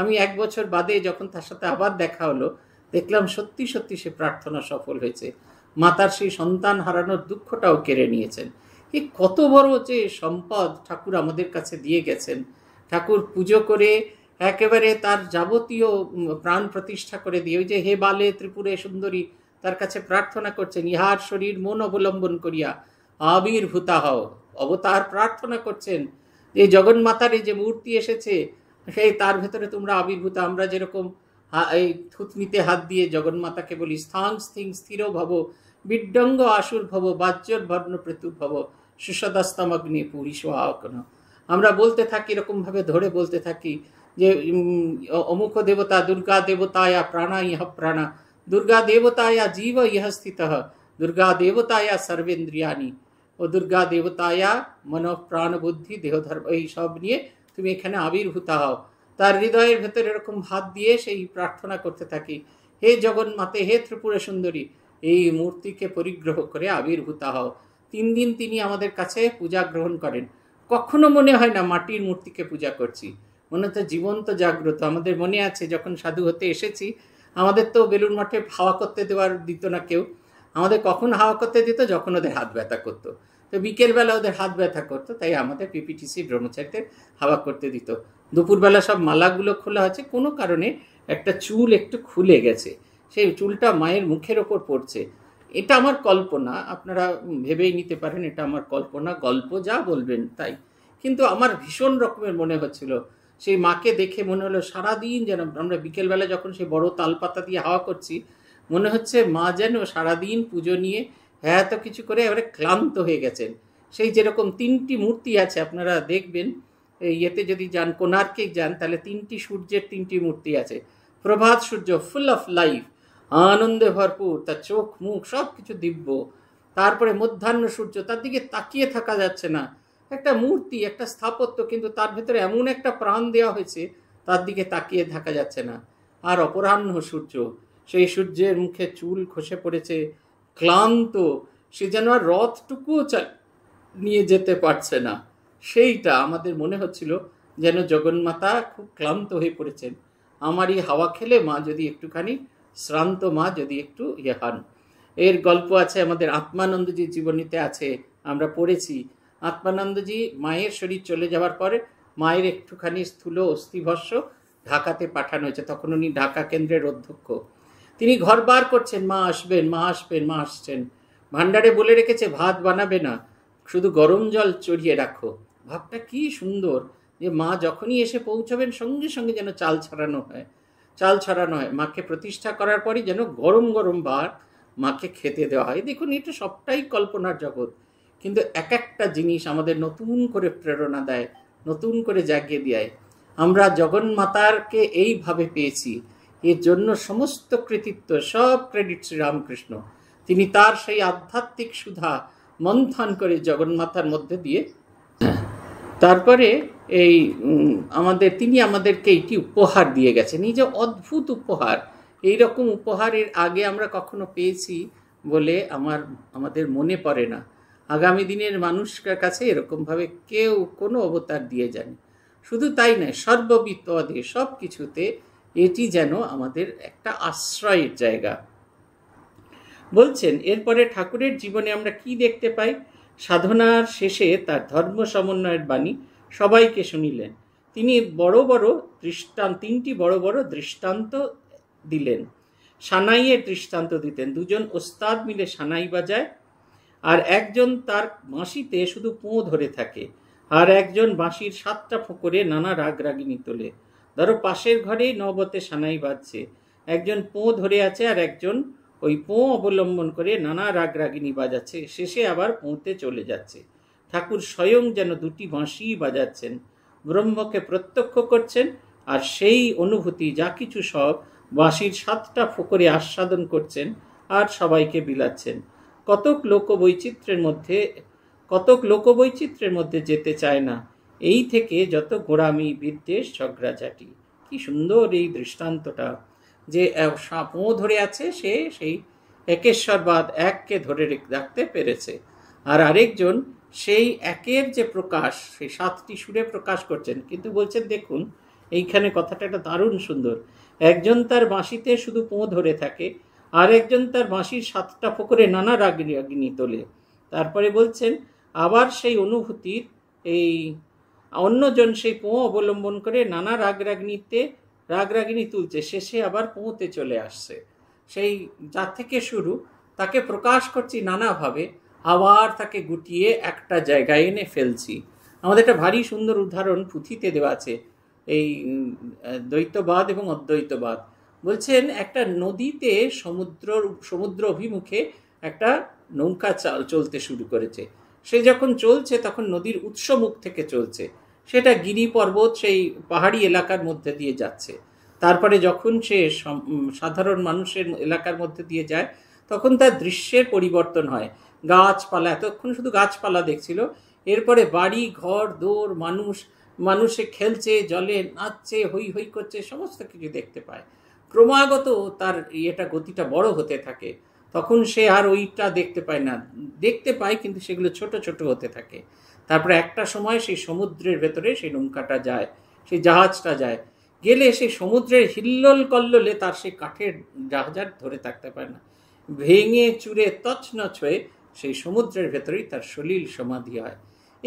আমি এক বছর বাদে যখন তার সাথে আবার দেখা হলো দেখলাম সত্যি সত্যি সে প্রার্থনা সফল হয়েছে মাতার সেই সন্তান হারানোর দুঃখটাও কেড়ে নিয়েছেন এ কত বড় যে সম্পদ ঠাকুর আমাদের কাছে দিয়ে গেছেন ঠাকুর পুজো করে একেবারে তার যাবতীয় প্রাণ প্রতিষ্ঠা করে দিয়ে ওই যে হে বালে ত্রিপুরে সুন্দরী তার কাছে প্রার্থনা করছেন ইহার শরীর মন অবলম্বন করিয়া আবির্ভূতা হও অবতার প্রার্থনা করছেন যে জগন্মাতার যে মূর্তি এসেছে সেই তার ভেতরে তোমরা আবির্ভূতা আমরা যেরকম এই থুতনিতে হাত দিয়ে জগন্মাতাকে বলি স্থাং স্থিং স্থির ভব বিড্ডঙ্গ আসুর ভব বাজ্যর ভগ্ন প্রেতু ভব সুসদাস্তমগ্নি পুরী আমরা বলতে থাকি এরকমভাবে ধরে বলতে থাকি যে অমুখ দেবতা দুর্গা দেবতায়া প্রাণা ইহ প্রাণা দুর্গা দেবতায়া জীব ইহ স্থিত দুর্গা দেবতায়া সর্বেন্দ্রিয়ানি ও দুর্গা দেবতায়া মন প্রাণ বুদ্ধি দেহধর্ম এই সব নিয়ে তুমি এখানে আবির্ভূতা হও তার হৃদয়ের ভেতর এরকম হাত দিয়ে সেই প্রার্থনা করতে থাকি হে জগন্মাতে হে ত্রিপুরে সুন্দরী এই মূর্তিকে পরিগ্রহ করে আবির্ভূতা হও তিন দিন তিনি আমাদের কাছে পূজা গ্রহণ করেন কখনো মনে হয় না মাটির মূর্তিকে পূজা করছি মনে তো জীবন্ত জাগ্রত আমাদের মনে আছে যখন সাধু হতে এসেছি আমাদের তো বেলুড় মঠে হাওয়া করতে দেওয়ার দিত না কেউ আমাদের কখন হাওয়া করতে দিত যখন ওদের হাত ব্যথা করতো তো বিকেলবেলা ওদের হাত ব্যথা করতো তাই আমাদের পিপিটিসি ব্রহ্মচারীদের হাওয়া করতে দিত দুপুরবেলা সব মালাগুলো খোলা আছে কোনো কারণে একটা চুল একটু খুলে গেছে সেই চুলটা মায়ের মুখের ওপর পড়ছে এটা আমার কল্পনা আপনারা ভেবেই নিতে পারেন এটা আমার কল্পনা গল্প যা বলবেন তাই কিন্তু আমার ভীষণ রকমের মনে হচ্ছিল সেই মাকে দেখে মনে হলো সারাদিন যেন আমরা বিকেলবেলা যখন সেই বড় তালপাতা দিয়ে হাওয়া করছি মনে হচ্ছে মা যেন সারাদিন পুজো নিয়ে এত কিছু করে এবারে ক্লান্ত হয়ে গেছেন সেই যেরকম তিনটি মূর্তি আছে আপনারা দেখবেন ইয়েতে যদি যান কোনার্কে যান তাহলে তিনটি সূর্যের তিনটি মূর্তি আছে প্রভাত সূর্য ফুল অফ লাইফ আনন্দে ভরপুর তার চোখ মুখ সব কিছু দিব্য তারপরে মধ্যাহ্ন সূর্য তার দিকে তাকিয়ে থাকা যাচ্ছে না একটা মূর্তি একটা স্থাপত্য কিন্তু তার ভেতরে এমন একটা প্রাণ দেওয়া হয়েছে তার দিকে তাকিয়ে থাকা যাচ্ছে না আর অপরাহ্ন সূর্য সেই সূর্যের মুখে চুল খসে পড়েছে ক্লান্ত সে যেন আর রথটুকুও নিয়ে যেতে পারছে না সেইটা আমাদের মনে হচ্ছিল যেন জগন্মাতা খুব ক্লান্ত হয়ে পড়েছেন আমার এই হাওয়া খেলে মা যদি একটুখানি শ্রান্ত মা যদি একটু ইয়ে হন এর গল্প আছে আমাদের আত্মানন্দজির জীবনীতে আছে আমরা পড়েছি আত্মানন্দজি মায়ের শরীর চলে যাওয়ার পরে মায়ের একটুখানি স্থূল অস্থিভস্য ঢাকাতে পাঠানো হয়েছে তখন উনি ঢাকা কেন্দ্রের অধ্যক্ষ তিনি ঘর বার করছেন মা আসবেন মা আসবেন মা আসছেন ভাণ্ডারে বলে রেখেছে ভাত বানাবে না শুধু গরম জল চড়িয়ে রাখো ভাবটা কি সুন্দর যে মা যখনই এসে পৌঁছবেন সঙ্গে সঙ্গে যেন চাল ছড়ানো হয় চাল ছড়ানো হয় মাকে প্রতিষ্ঠা করার পরই যেন গরম গরম ভাত মাকে খেতে দেওয়া হয় দেখুন এটা সবটাই কল্পনার জগৎ কিন্তু এক একটা জিনিস আমাদের নতুন করে প্রেরণা দেয় নতুন করে জাগিয়ে দেয় আমরা জগন্মাতারকে এইভাবে পেয়েছি এর জন্য সমস্ত কৃতিত্ব সব ক্রেডিট শ্রীরামকৃষ্ণ তিনি তার সেই আধ্যাত্মিক সুধা মন্থন করে জগন্মাতার মধ্যে দিয়ে তারপরে এই আমাদের তিনি আমাদেরকে এইটি উপহার দিয়ে গেছেন এই যে অদ্ভুত উপহার এই রকম উপহারের আগে আমরা কখনো পেয়েছি বলে আমার আমাদের মনে পড়ে না আগামী দিনের মানুষের কাছে এরকমভাবে কেউ কোনো অবতার দিয়ে যান শুধু তাই নয় সর্ববিত্তদে সব কিছুতে এটি যেন আমাদের একটা আশ্রয়ের জায়গা বলছেন এরপরে ঠাকুরের জীবনে আমরা কি দেখতে পাই সাধনার শেষে তার ধর্ম সমন্বয়ের বাণী সবাইকে শুনিলেন তিনি বড় বড় দৃষ্টান তিনটি বড় বড় দৃষ্টান্ত দিলেন সানাইয়ের দৃষ্টান্ত দিতেন দুজন ওস্তাদ মিলে সানাই বাজায় আর একজন তার বাঁশিতে শুধু পোঁ ধরে থাকে আর একজন বাঁশির সাতটা ফোকরে নানা রাগ রাগিনী তোলে ধরো পাশের ঘরেই নবতে সানাই বাজছে একজন পো ধরে আছে আর একজন ওই পো অবলম্বন করে নানা রাগ রাগিনী বাজাচ্ছে শেষে আবার পোঁতে চলে যাচ্ছে ঠাকুর স্বয়ং যেন দুটি বাঁশি বাজাচ্ছেন ব্রহ্মকে প্রত্যক্ষ করছেন আর সেই অনুভূতি যা কিছু সব বাঁশির সাতটা ফোকরে আস্বাদন করছেন আর সবাইকে বিলাচ্ছেন কতক লোকবৈচিত্র্যের মধ্যে কতক লোকবৈচিত্র্যের মধ্যে যেতে চায় না এই থেকে যত গোড়ামি বিদ্বেষ ঝগড়াঝাটি কি সুন্দর এই দৃষ্টান্তটা যে সাপও ধরে আছে সে সেই একেশ্বরবাদ এককে ধরে রাখতে পেরেছে আর আরেকজন সেই একের যে প্রকাশ সেই সাতটি সুরে প্রকাশ করছেন কিন্তু বলছেন দেখুন এইখানে কথাটা একটা দারুণ সুন্দর একজন তার বাঁশিতে শুধু পোঁ ধরে থাকে আর একজন তার বাঁশির সাতটা ফোকরে নানা রাগিনি তোলে তারপরে বলছেন আবার সেই অনুভূতির এই অন্যজন সেই পোঁ অবলম্বন করে নানা রাগ রাগিনী তুলছে শেষে আবার পোঁতে চলে আসছে সেই যা থেকে শুরু তাকে প্রকাশ করছি নানাভাবে আবার তাকে গুটিয়ে একটা জায়গায় এনে ফেলছি আমাদের একটা ভারী সুন্দর উদাহরণ পুঁথিতে দেওয়া আছে এই দ্বৈতবাদ এবং অদ্বৈতবাদ বলছেন একটা নদীতে সমুদ্র সমুদ্র অভিমুখে একটা নৌকা চলতে শুরু করেছে সে যখন চলছে তখন নদীর উৎসমুখ থেকে চলছে সেটা গিরি পর্বত সেই পাহাড়ি এলাকার মধ্যে দিয়ে যাচ্ছে তারপরে যখন সে সাধারণ মানুষের এলাকার মধ্যে দিয়ে যায় তখন তার দৃশ্যের পরিবর্তন হয় গাছপালা এতক্ষণ শুধু গাছপালা দেখছিল এরপরে বাড়ি ঘর দোর মানুষ মানুষে খেলছে জলে নাচছে হই হই করছে সমস্ত কিছু দেখতে পায় ক্রমাগত তার ইয়েটা গতিটা বড় হতে থাকে তখন সে আর ওইটা দেখতে পায় না দেখতে পায় কিন্তু সেগুলো ছোট ছোট হতে থাকে তারপরে একটা সময় সেই সমুদ্রের ভেতরে সেই নৌকাটা যায় সেই জাহাজটা যায় গেলে সেই সমুদ্রের হিল্লোল কল্লোলে তার সেই কাঠের জাহাজ আর ধরে থাকতে পারে না ভেঙে চুরে তছনছ হয়ে সেই সমুদ্রের ভেতরেই তার সলিল সমাধি হয়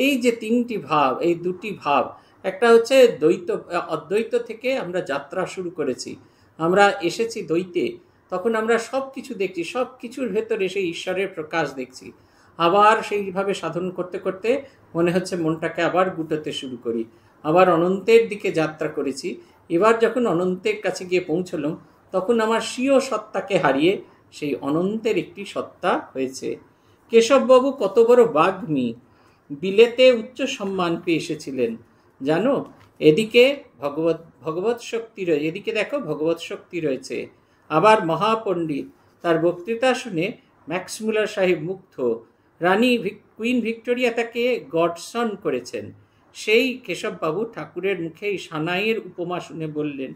এই যে তিনটি ভাব এই দুটি ভাব একটা হচ্ছে দ্বৈত অদ্বৈত থেকে আমরা যাত্রা শুরু করেছি আমরা এসেছি দ্বৈতে তখন আমরা সব কিছু দেখছি সব কিছুর ভেতরে সেই ঈশ্বরের প্রকাশ দেখছি আবার সেইভাবে সাধন করতে করতে মনে হচ্ছে মনটাকে আবার গুটোতে শুরু করি আবার অনন্তের দিকে যাত্রা করেছি এবার যখন অনন্তের কাছে গিয়ে পৌঁছলাম তখন আমার স্বীয় সত্তাকে হারিয়ে সেই অনন্তের একটি সত্তা হয়েছে কেশববাবু কত বড় বাগ্মী বিলেতে উচ্চ সম্মান পেয়ে এসেছিলেন জানো এদিকে ভগবত ভগবৎ শক্তি রয়েছে এদিকে দেখো ভগবৎ শক্তি রয়েছে আবার মহাপণ্ডিত তার বক্তৃতা শুনে ম্যাক্সমুলার সাহেব মুগ্ধ রানী কুইন ভিক্টোরিয়া তাকে গডসন করেছেন সেই কেশববাবু ঠাকুরের মুখে সানাইয়ের উপমা শুনে বললেন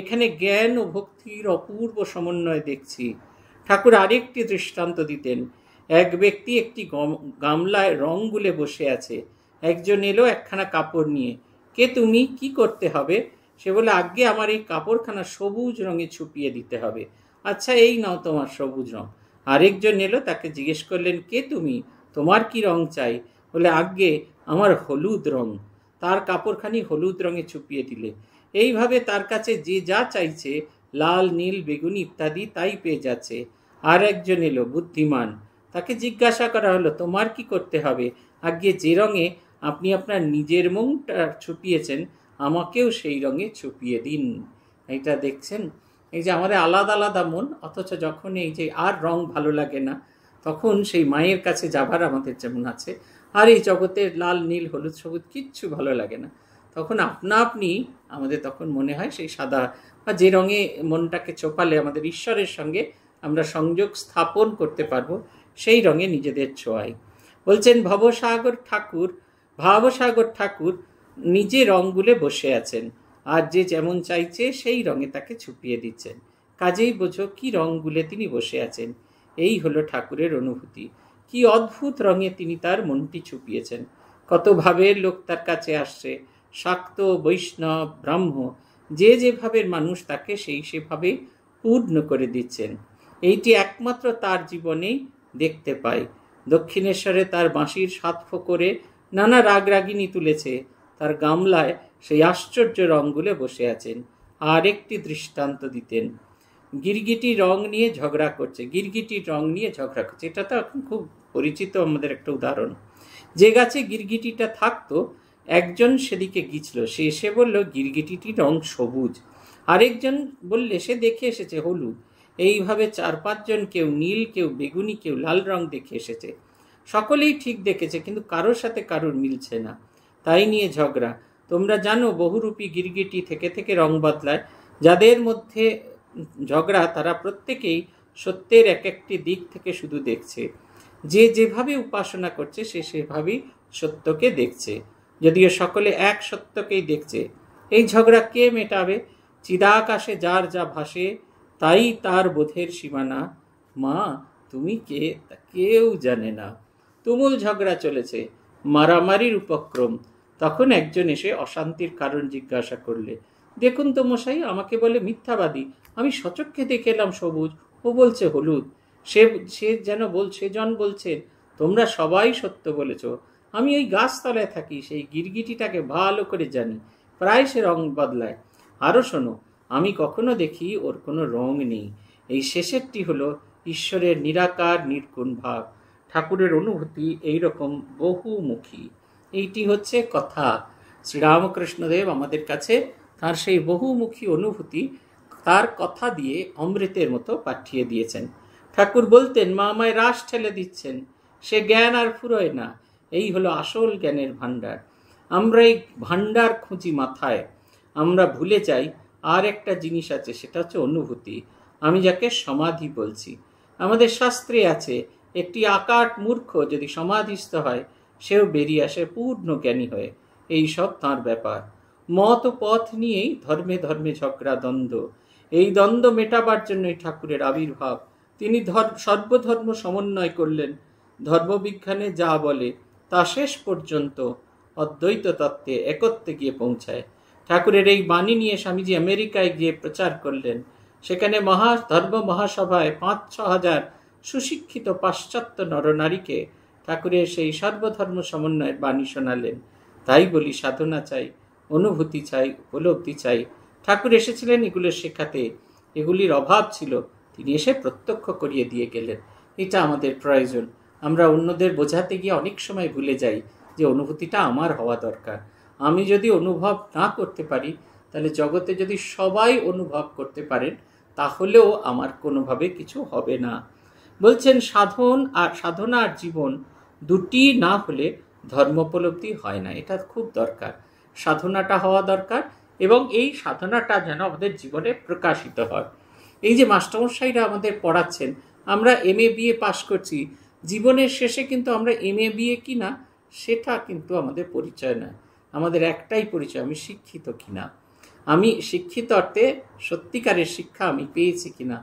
এখানে জ্ঞান ও ভক্তির অপূর্ব সমন্বয় দেখছি ঠাকুর আরেকটি দৃষ্টান্ত দিতেন এক ব্যক্তি একটি গামলায় রং গুলে বসে আছে একজন এলো একখানা কাপড় নিয়ে কে তুমি কি করতে হবে সে বলে আগে আমার এই কাপড়খানা সবুজ রঙে ছুপিয়ে দিতে হবে আচ্ছা এই নাও তোমার সবুজ রং আরেকজন এলো তাকে জিজ্ঞেস করলেন কে তুমি তোমার কি রং চাই বলে আগে আমার হলুদ রং তার কাপড়খানি হলুদ রঙে ছুপিয়ে দিলে এইভাবে তার কাছে যে যা চাইছে লাল নীল বেগুনি ইত্যাদি তাই পেয়ে যাচ্ছে আর একজন এলো বুদ্ধিমান তাকে জিজ্ঞাসা করা হলো তোমার কি করতে হবে আগে যে রঙে আপনি আপনার নিজের মুখটা ছুপিয়েছেন আমাকেও সেই রঙে চুপিয়ে দিন এটা দেখছেন এই যে আমাদের আলাদা আলাদা মন অথচ যখন এই যে আর রং ভালো লাগে না তখন সেই মায়ের কাছে যাবার আমাদের যেমন আছে আর এই জগতের লাল নীল হলুদ সবুজ কিচ্ছু ভালো লাগে না তখন আপনা আপনি আমাদের তখন মনে হয় সেই সাদা বা যে রঙে মনটাকে চোপালে আমাদের ঈশ্বরের সঙ্গে আমরা সংযোগ স্থাপন করতে পারবো সেই রঙে নিজেদের ছোঁয়াই বলছেন ভবসাগর ঠাকুর ভাবসাগর ঠাকুর নিজে রং গুলে বসে আছেন আর যে যেমন চাইছে সেই রঙে তাকে ছুপিয়ে দিচ্ছেন কাজেই বোঝো কি রঙগুলে তিনি বসে আছেন এই হলো ঠাকুরের অনুভূতি কি অদ্ভুত রঙে তিনি তার মনটি ছুপিয়েছেন কতভাবে লোক তার কাছে আসছে শাক্ত বৈষ্ণব ব্রাহ্ম যে যেভাবে মানুষ তাকে সেই সেভাবে পূর্ণ করে দিচ্ছেন এইটি একমাত্র তার জীবনেই দেখতে পাই দক্ষিণেশ্বরে তার বাঁশির সাত করে নানা রাগরাগিনী তুলেছে তার গামলায় সেই আশ্চর্য রঙগুলো বসে আছেন আর একটি দৃষ্টান্ত দিতেন গিরগিটি রং নিয়ে ঝগড়া করছে গিরগিটি রং নিয়ে ঝগড়া করছে এটা তো এখন খুব পরিচিত আমাদের একটা উদাহরণ যে গাছে গিরগিটিটা থাকতো একজন সেদিকে গিয়েছিল সে এসে বলল গিরগিটিটি রং সবুজ আরেকজন বললে সে দেখে এসেছে হলুদ এইভাবে চার পাঁচজন কেউ নীল কেউ বেগুনি কেউ লাল রং দেখে এসেছে সকলেই ঠিক দেখেছে কিন্তু কারোর সাথে কারোর মিলছে না তাই নিয়ে ঝগড়া তোমরা জানো বহুরূপী গিরগিটি থেকে থেকে রং বদলায় যাদের মধ্যে ঝগড়া তারা প্রত্যেকেই সত্যের এক একটি দিক থেকে শুধু দেখছে যে যেভাবে উপাসনা করছে সে সেভাবেই সত্যকে দেখছে যদিও সকলে এক সত্যকেই দেখছে এই ঝগড়া কে মেটাবে চিদাকাশে যার যা ভাসে তাই তার বোধের সীমানা মা তুমি কে কেউ জানে না তুমুল ঝগড়া চলেছে মারামারির উপক্রম তখন একজন এসে অশান্তির কারণ জিজ্ঞাসা করলে দেখুন তো মশাই আমাকে বলে মিথ্যাবাদী আমি সচক্ষে দেখে এলাম সবুজ ও বলছে হলুদ সে সে যেন বলছে জন বলছেন তোমরা সবাই সত্য বলেছ আমি ওই গাছতলায় থাকি সেই গিরগিটিটাকে ভালো করে জানি প্রায় সে রং বদলায় আরও শোনো আমি কখনো দেখি ওর কোনো রং নেই এই শেষেরটি হলো ঈশ্বরের নিরাকার নির্গুণ ভাব ঠাকুরের অনুভূতি এইরকম বহুমুখী এইটি হচ্ছে কথা শ্রীরামকৃষ্ণদেব আমাদের কাছে তার সেই বহুমুখী অনুভূতি তার কথা দিয়ে অমৃতের মতো পাঠিয়ে দিয়েছেন ঠাকুর বলতেন মা আমায় রাস ঠেলে দিচ্ছেন সে জ্ঞান আর ফুরোয় না এই হলো আসল জ্ঞানের ভাণ্ডার আমরা এই ভাণ্ডার খুঁজি মাথায় আমরা ভুলে যাই আর একটা জিনিস আছে সেটা হচ্ছে অনুভূতি আমি যাকে সমাধি বলছি আমাদের শাস্ত্রে আছে একটি আকাট মূর্খ যদি সমাধিস্থ হয় সেও বেরিয়ে আসে পূর্ণ জ্ঞানী হয়ে এই সব তাঁর ব্যাপার মত পথ নিয়েই ধর্মে ধর্মে ঝগড়া দ্বন্দ্ব এই দ্বন্দ্ব মেটাবার জন্যই ঠাকুরের আবির্ভাব তিনি সর্বধর্ম সমন্বয় করলেন ধর্মবিজ্ঞানে যা বলে তা শেষ পর্যন্ত অদ্বৈত তত্ত্বে একত্রে গিয়ে পৌঁছায় ঠাকুরের এই বাণী নিয়ে স্বামীজি আমেরিকায় গিয়ে প্রচার করলেন সেখানে মহা ধর্ম মহাসভায় পাঁচ ছ হাজার সুশিক্ষিত পাশ্চাত্য নরনারীকে ঠাকুরের সেই সর্বধর্ম সমন্বয়ের বাণী শোনালেন তাই বলি সাধনা চাই অনুভূতি চাই উপলব্ধি চাই ঠাকুর এসেছিলেন এগুলো শেখাতে এগুলির অভাব ছিল তিনি এসে প্রত্যক্ষ করিয়ে দিয়ে গেলেন এটা আমাদের প্রয়োজন আমরা অন্যদের বোঝাতে গিয়ে অনেক সময় ভুলে যাই যে অনুভূতিটা আমার হওয়া দরকার আমি যদি অনুভব না করতে পারি তাহলে জগতে যদি সবাই অনুভব করতে পারেন তাহলেও আমার কোনোভাবে কিছু হবে না বলছেন সাধন আর সাধনা আর জীবন দুটি না হলে ধর্মোপলব্ধি হয় না এটা খুব দরকার সাধনাটা হওয়া দরকার এবং এই সাধনাটা যেন আমাদের জীবনে প্রকাশিত হয় এই যে মাস্টারমশাইরা আমাদের পড়াচ্ছেন আমরা এম এ বিএ পাশ করছি জীবনের শেষে কিন্তু আমরা এম এ বিএ কি না সেটা কিন্তু আমাদের পরিচয় নয় আমাদের একটাই পরিচয় আমি শিক্ষিত কিনা আমি শিক্ষিত অর্থে সত্যিকারের শিক্ষা আমি পেয়েছি কিনা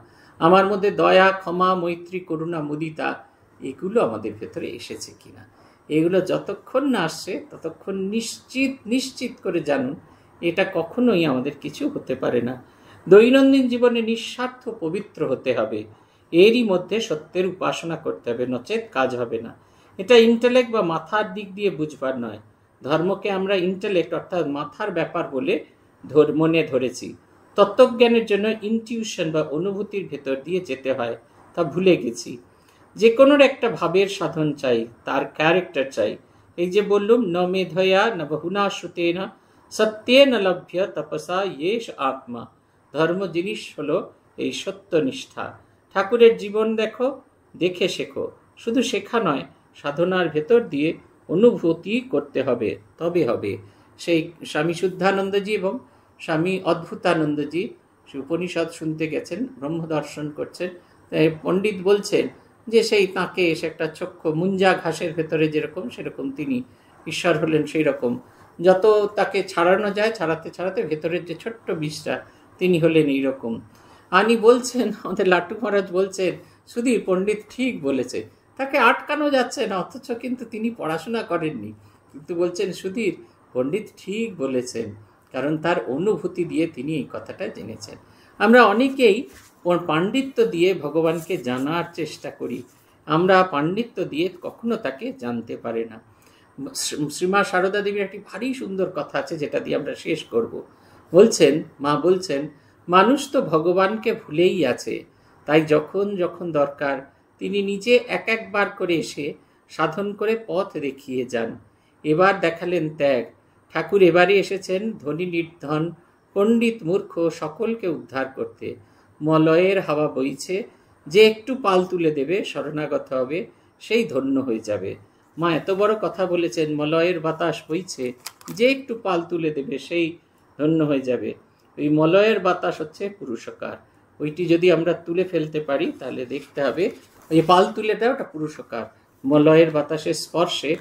আমার মধ্যে দয়া ক্ষমা মৈত্রী করুণা মুদিতা এগুলো আমাদের ভেতরে এসেছে কিনা এগুলো যতক্ষণ না আসছে ততক্ষণ নিশ্চিত নিশ্চিত করে জানুন এটা কখনোই আমাদের কিছু হতে পারে না দৈনন্দিন জীবনে নিঃস্বার্থ পবিত্র হতে হবে এরই মধ্যে সত্যের উপাসনা করতে হবে নচেত কাজ হবে না এটা ইন্টেলেক্ট বা মাথার দিক দিয়ে বুঝবার নয় ধর্মকে আমরা ইন্টেলেক্ট অর্থাৎ মাথার ব্যাপার বলে মনে ধরেছি তত্ত্বজ্ঞানের জন্য ইনটিউশন বা অনুভূতির ভেতর দিয়ে যেতে হয় তা ভুলে গেছি যে কোনো একটা ভাবের সাধন চাই তার ক্যারেক্টার চাই এই যে বললুম ন মেধয়া ন বহুনা না সত্যে ন লভ্য তপসা ইয়েশ আত্মা ধর্ম জিনিস হলো এই সত্যনিষ্ঠা ঠাকুরের জীবন দেখো দেখে শেখো শুধু শেখা নয় সাধনার ভেতর দিয়ে অনুভূতি করতে হবে তবে হবে সেই স্বামী শুদ্ধানন্দজি এবং স্বামী অদ্ভুতানন্দজি উপনিষদ শুনতে গেছেন ব্রহ্ম দর্শন করছেন পণ্ডিত বলছেন যে সেই তাঁকে এসে একটা চক্ষ মুঞ্জা ঘাসের ভেতরে যেরকম সেরকম তিনি ঈশ্বর হলেন সেই রকম যত তাকে ছাড়ানো যায় ছাড়াতে ছাড়াতে ভেতরের যে ছোট্ট বিষটা তিনি হলেন এই রকম আনি বলছেন আমাদের লাট্টু মহারাজ বলছেন সুধীর পণ্ডিত ঠিক বলেছে তাকে আটকানো যাচ্ছে না অথচ কিন্তু তিনি পড়াশোনা করেননি কিন্তু বলছেন সুধীর পণ্ডিত ঠিক বলেছেন কারণ তার অনুভূতি দিয়ে তিনি এই কথাটা জেনেছেন আমরা অনেকেই ওর পাণ্ডিত্য দিয়ে ভগবানকে জানার চেষ্টা করি আমরা পাণ্ডিত্য দিয়ে কখনো তাকে জানতে পারে না শ্রীমা সারদা দেবীর একটি ভারী সুন্দর কথা আছে যেটা দিয়ে আমরা শেষ করব বলছেন মা বলছেন মানুষ তো ভগবানকে ভুলেই আছে তাই যখন যখন দরকার তিনি নিজে এক একবার করে এসে সাধন করে পথ দেখিয়ে যান এবার দেখালেন ত্যাগ ঠাকুর এবারে এসেছেন ধনী নির্ধন পণ্ডিত মূর্খ সকলকে উদ্ধার করতে মলয়ের হাওয়া বইছে যে একটু পাল তুলে দেবে শরণাগত হবে সেই ধন্য হয়ে যাবে মা এত বড় কথা বলেছেন মলয়ের বাতাস বইছে যে একটু পাল তুলে দেবে সেই ধন্য হয়ে যাবে ওই মলয়ের বাতাস হচ্ছে পুরুষকার ওইটি যদি আমরা তুলে ফেলতে পারি তাহলে দেখতে হবে ওই পাল তুলে দেয় ওটা পুরুষকার মলয়ের বাতাসের স্পর্শে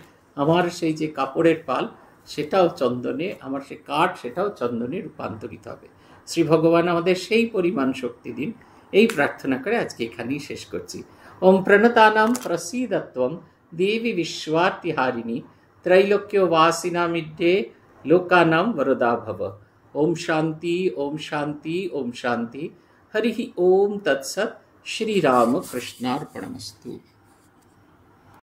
আমার সেই যে কাপড়ের পাল সেটাও চন্দনে আমার সে কাঠ সেটাও চন্দনে রূপান্তরিত হবে শ্রী ভগবান আমাদের সেই পরিমাণ শক্তি দিন এই প্রার্থনা করে আজকে এখানেই শেষ করছি ওম প্রণতানাম প্রসীদত্বম দেবী বিশ্বর্তিহারিণী त्रैलोक्य वासिना मिड्डे लोकानां वरदा भव ओम शांति ओम शांति ओम शांति हरि ओम तत्सत श्री राम कृष्णार्पणमस्तु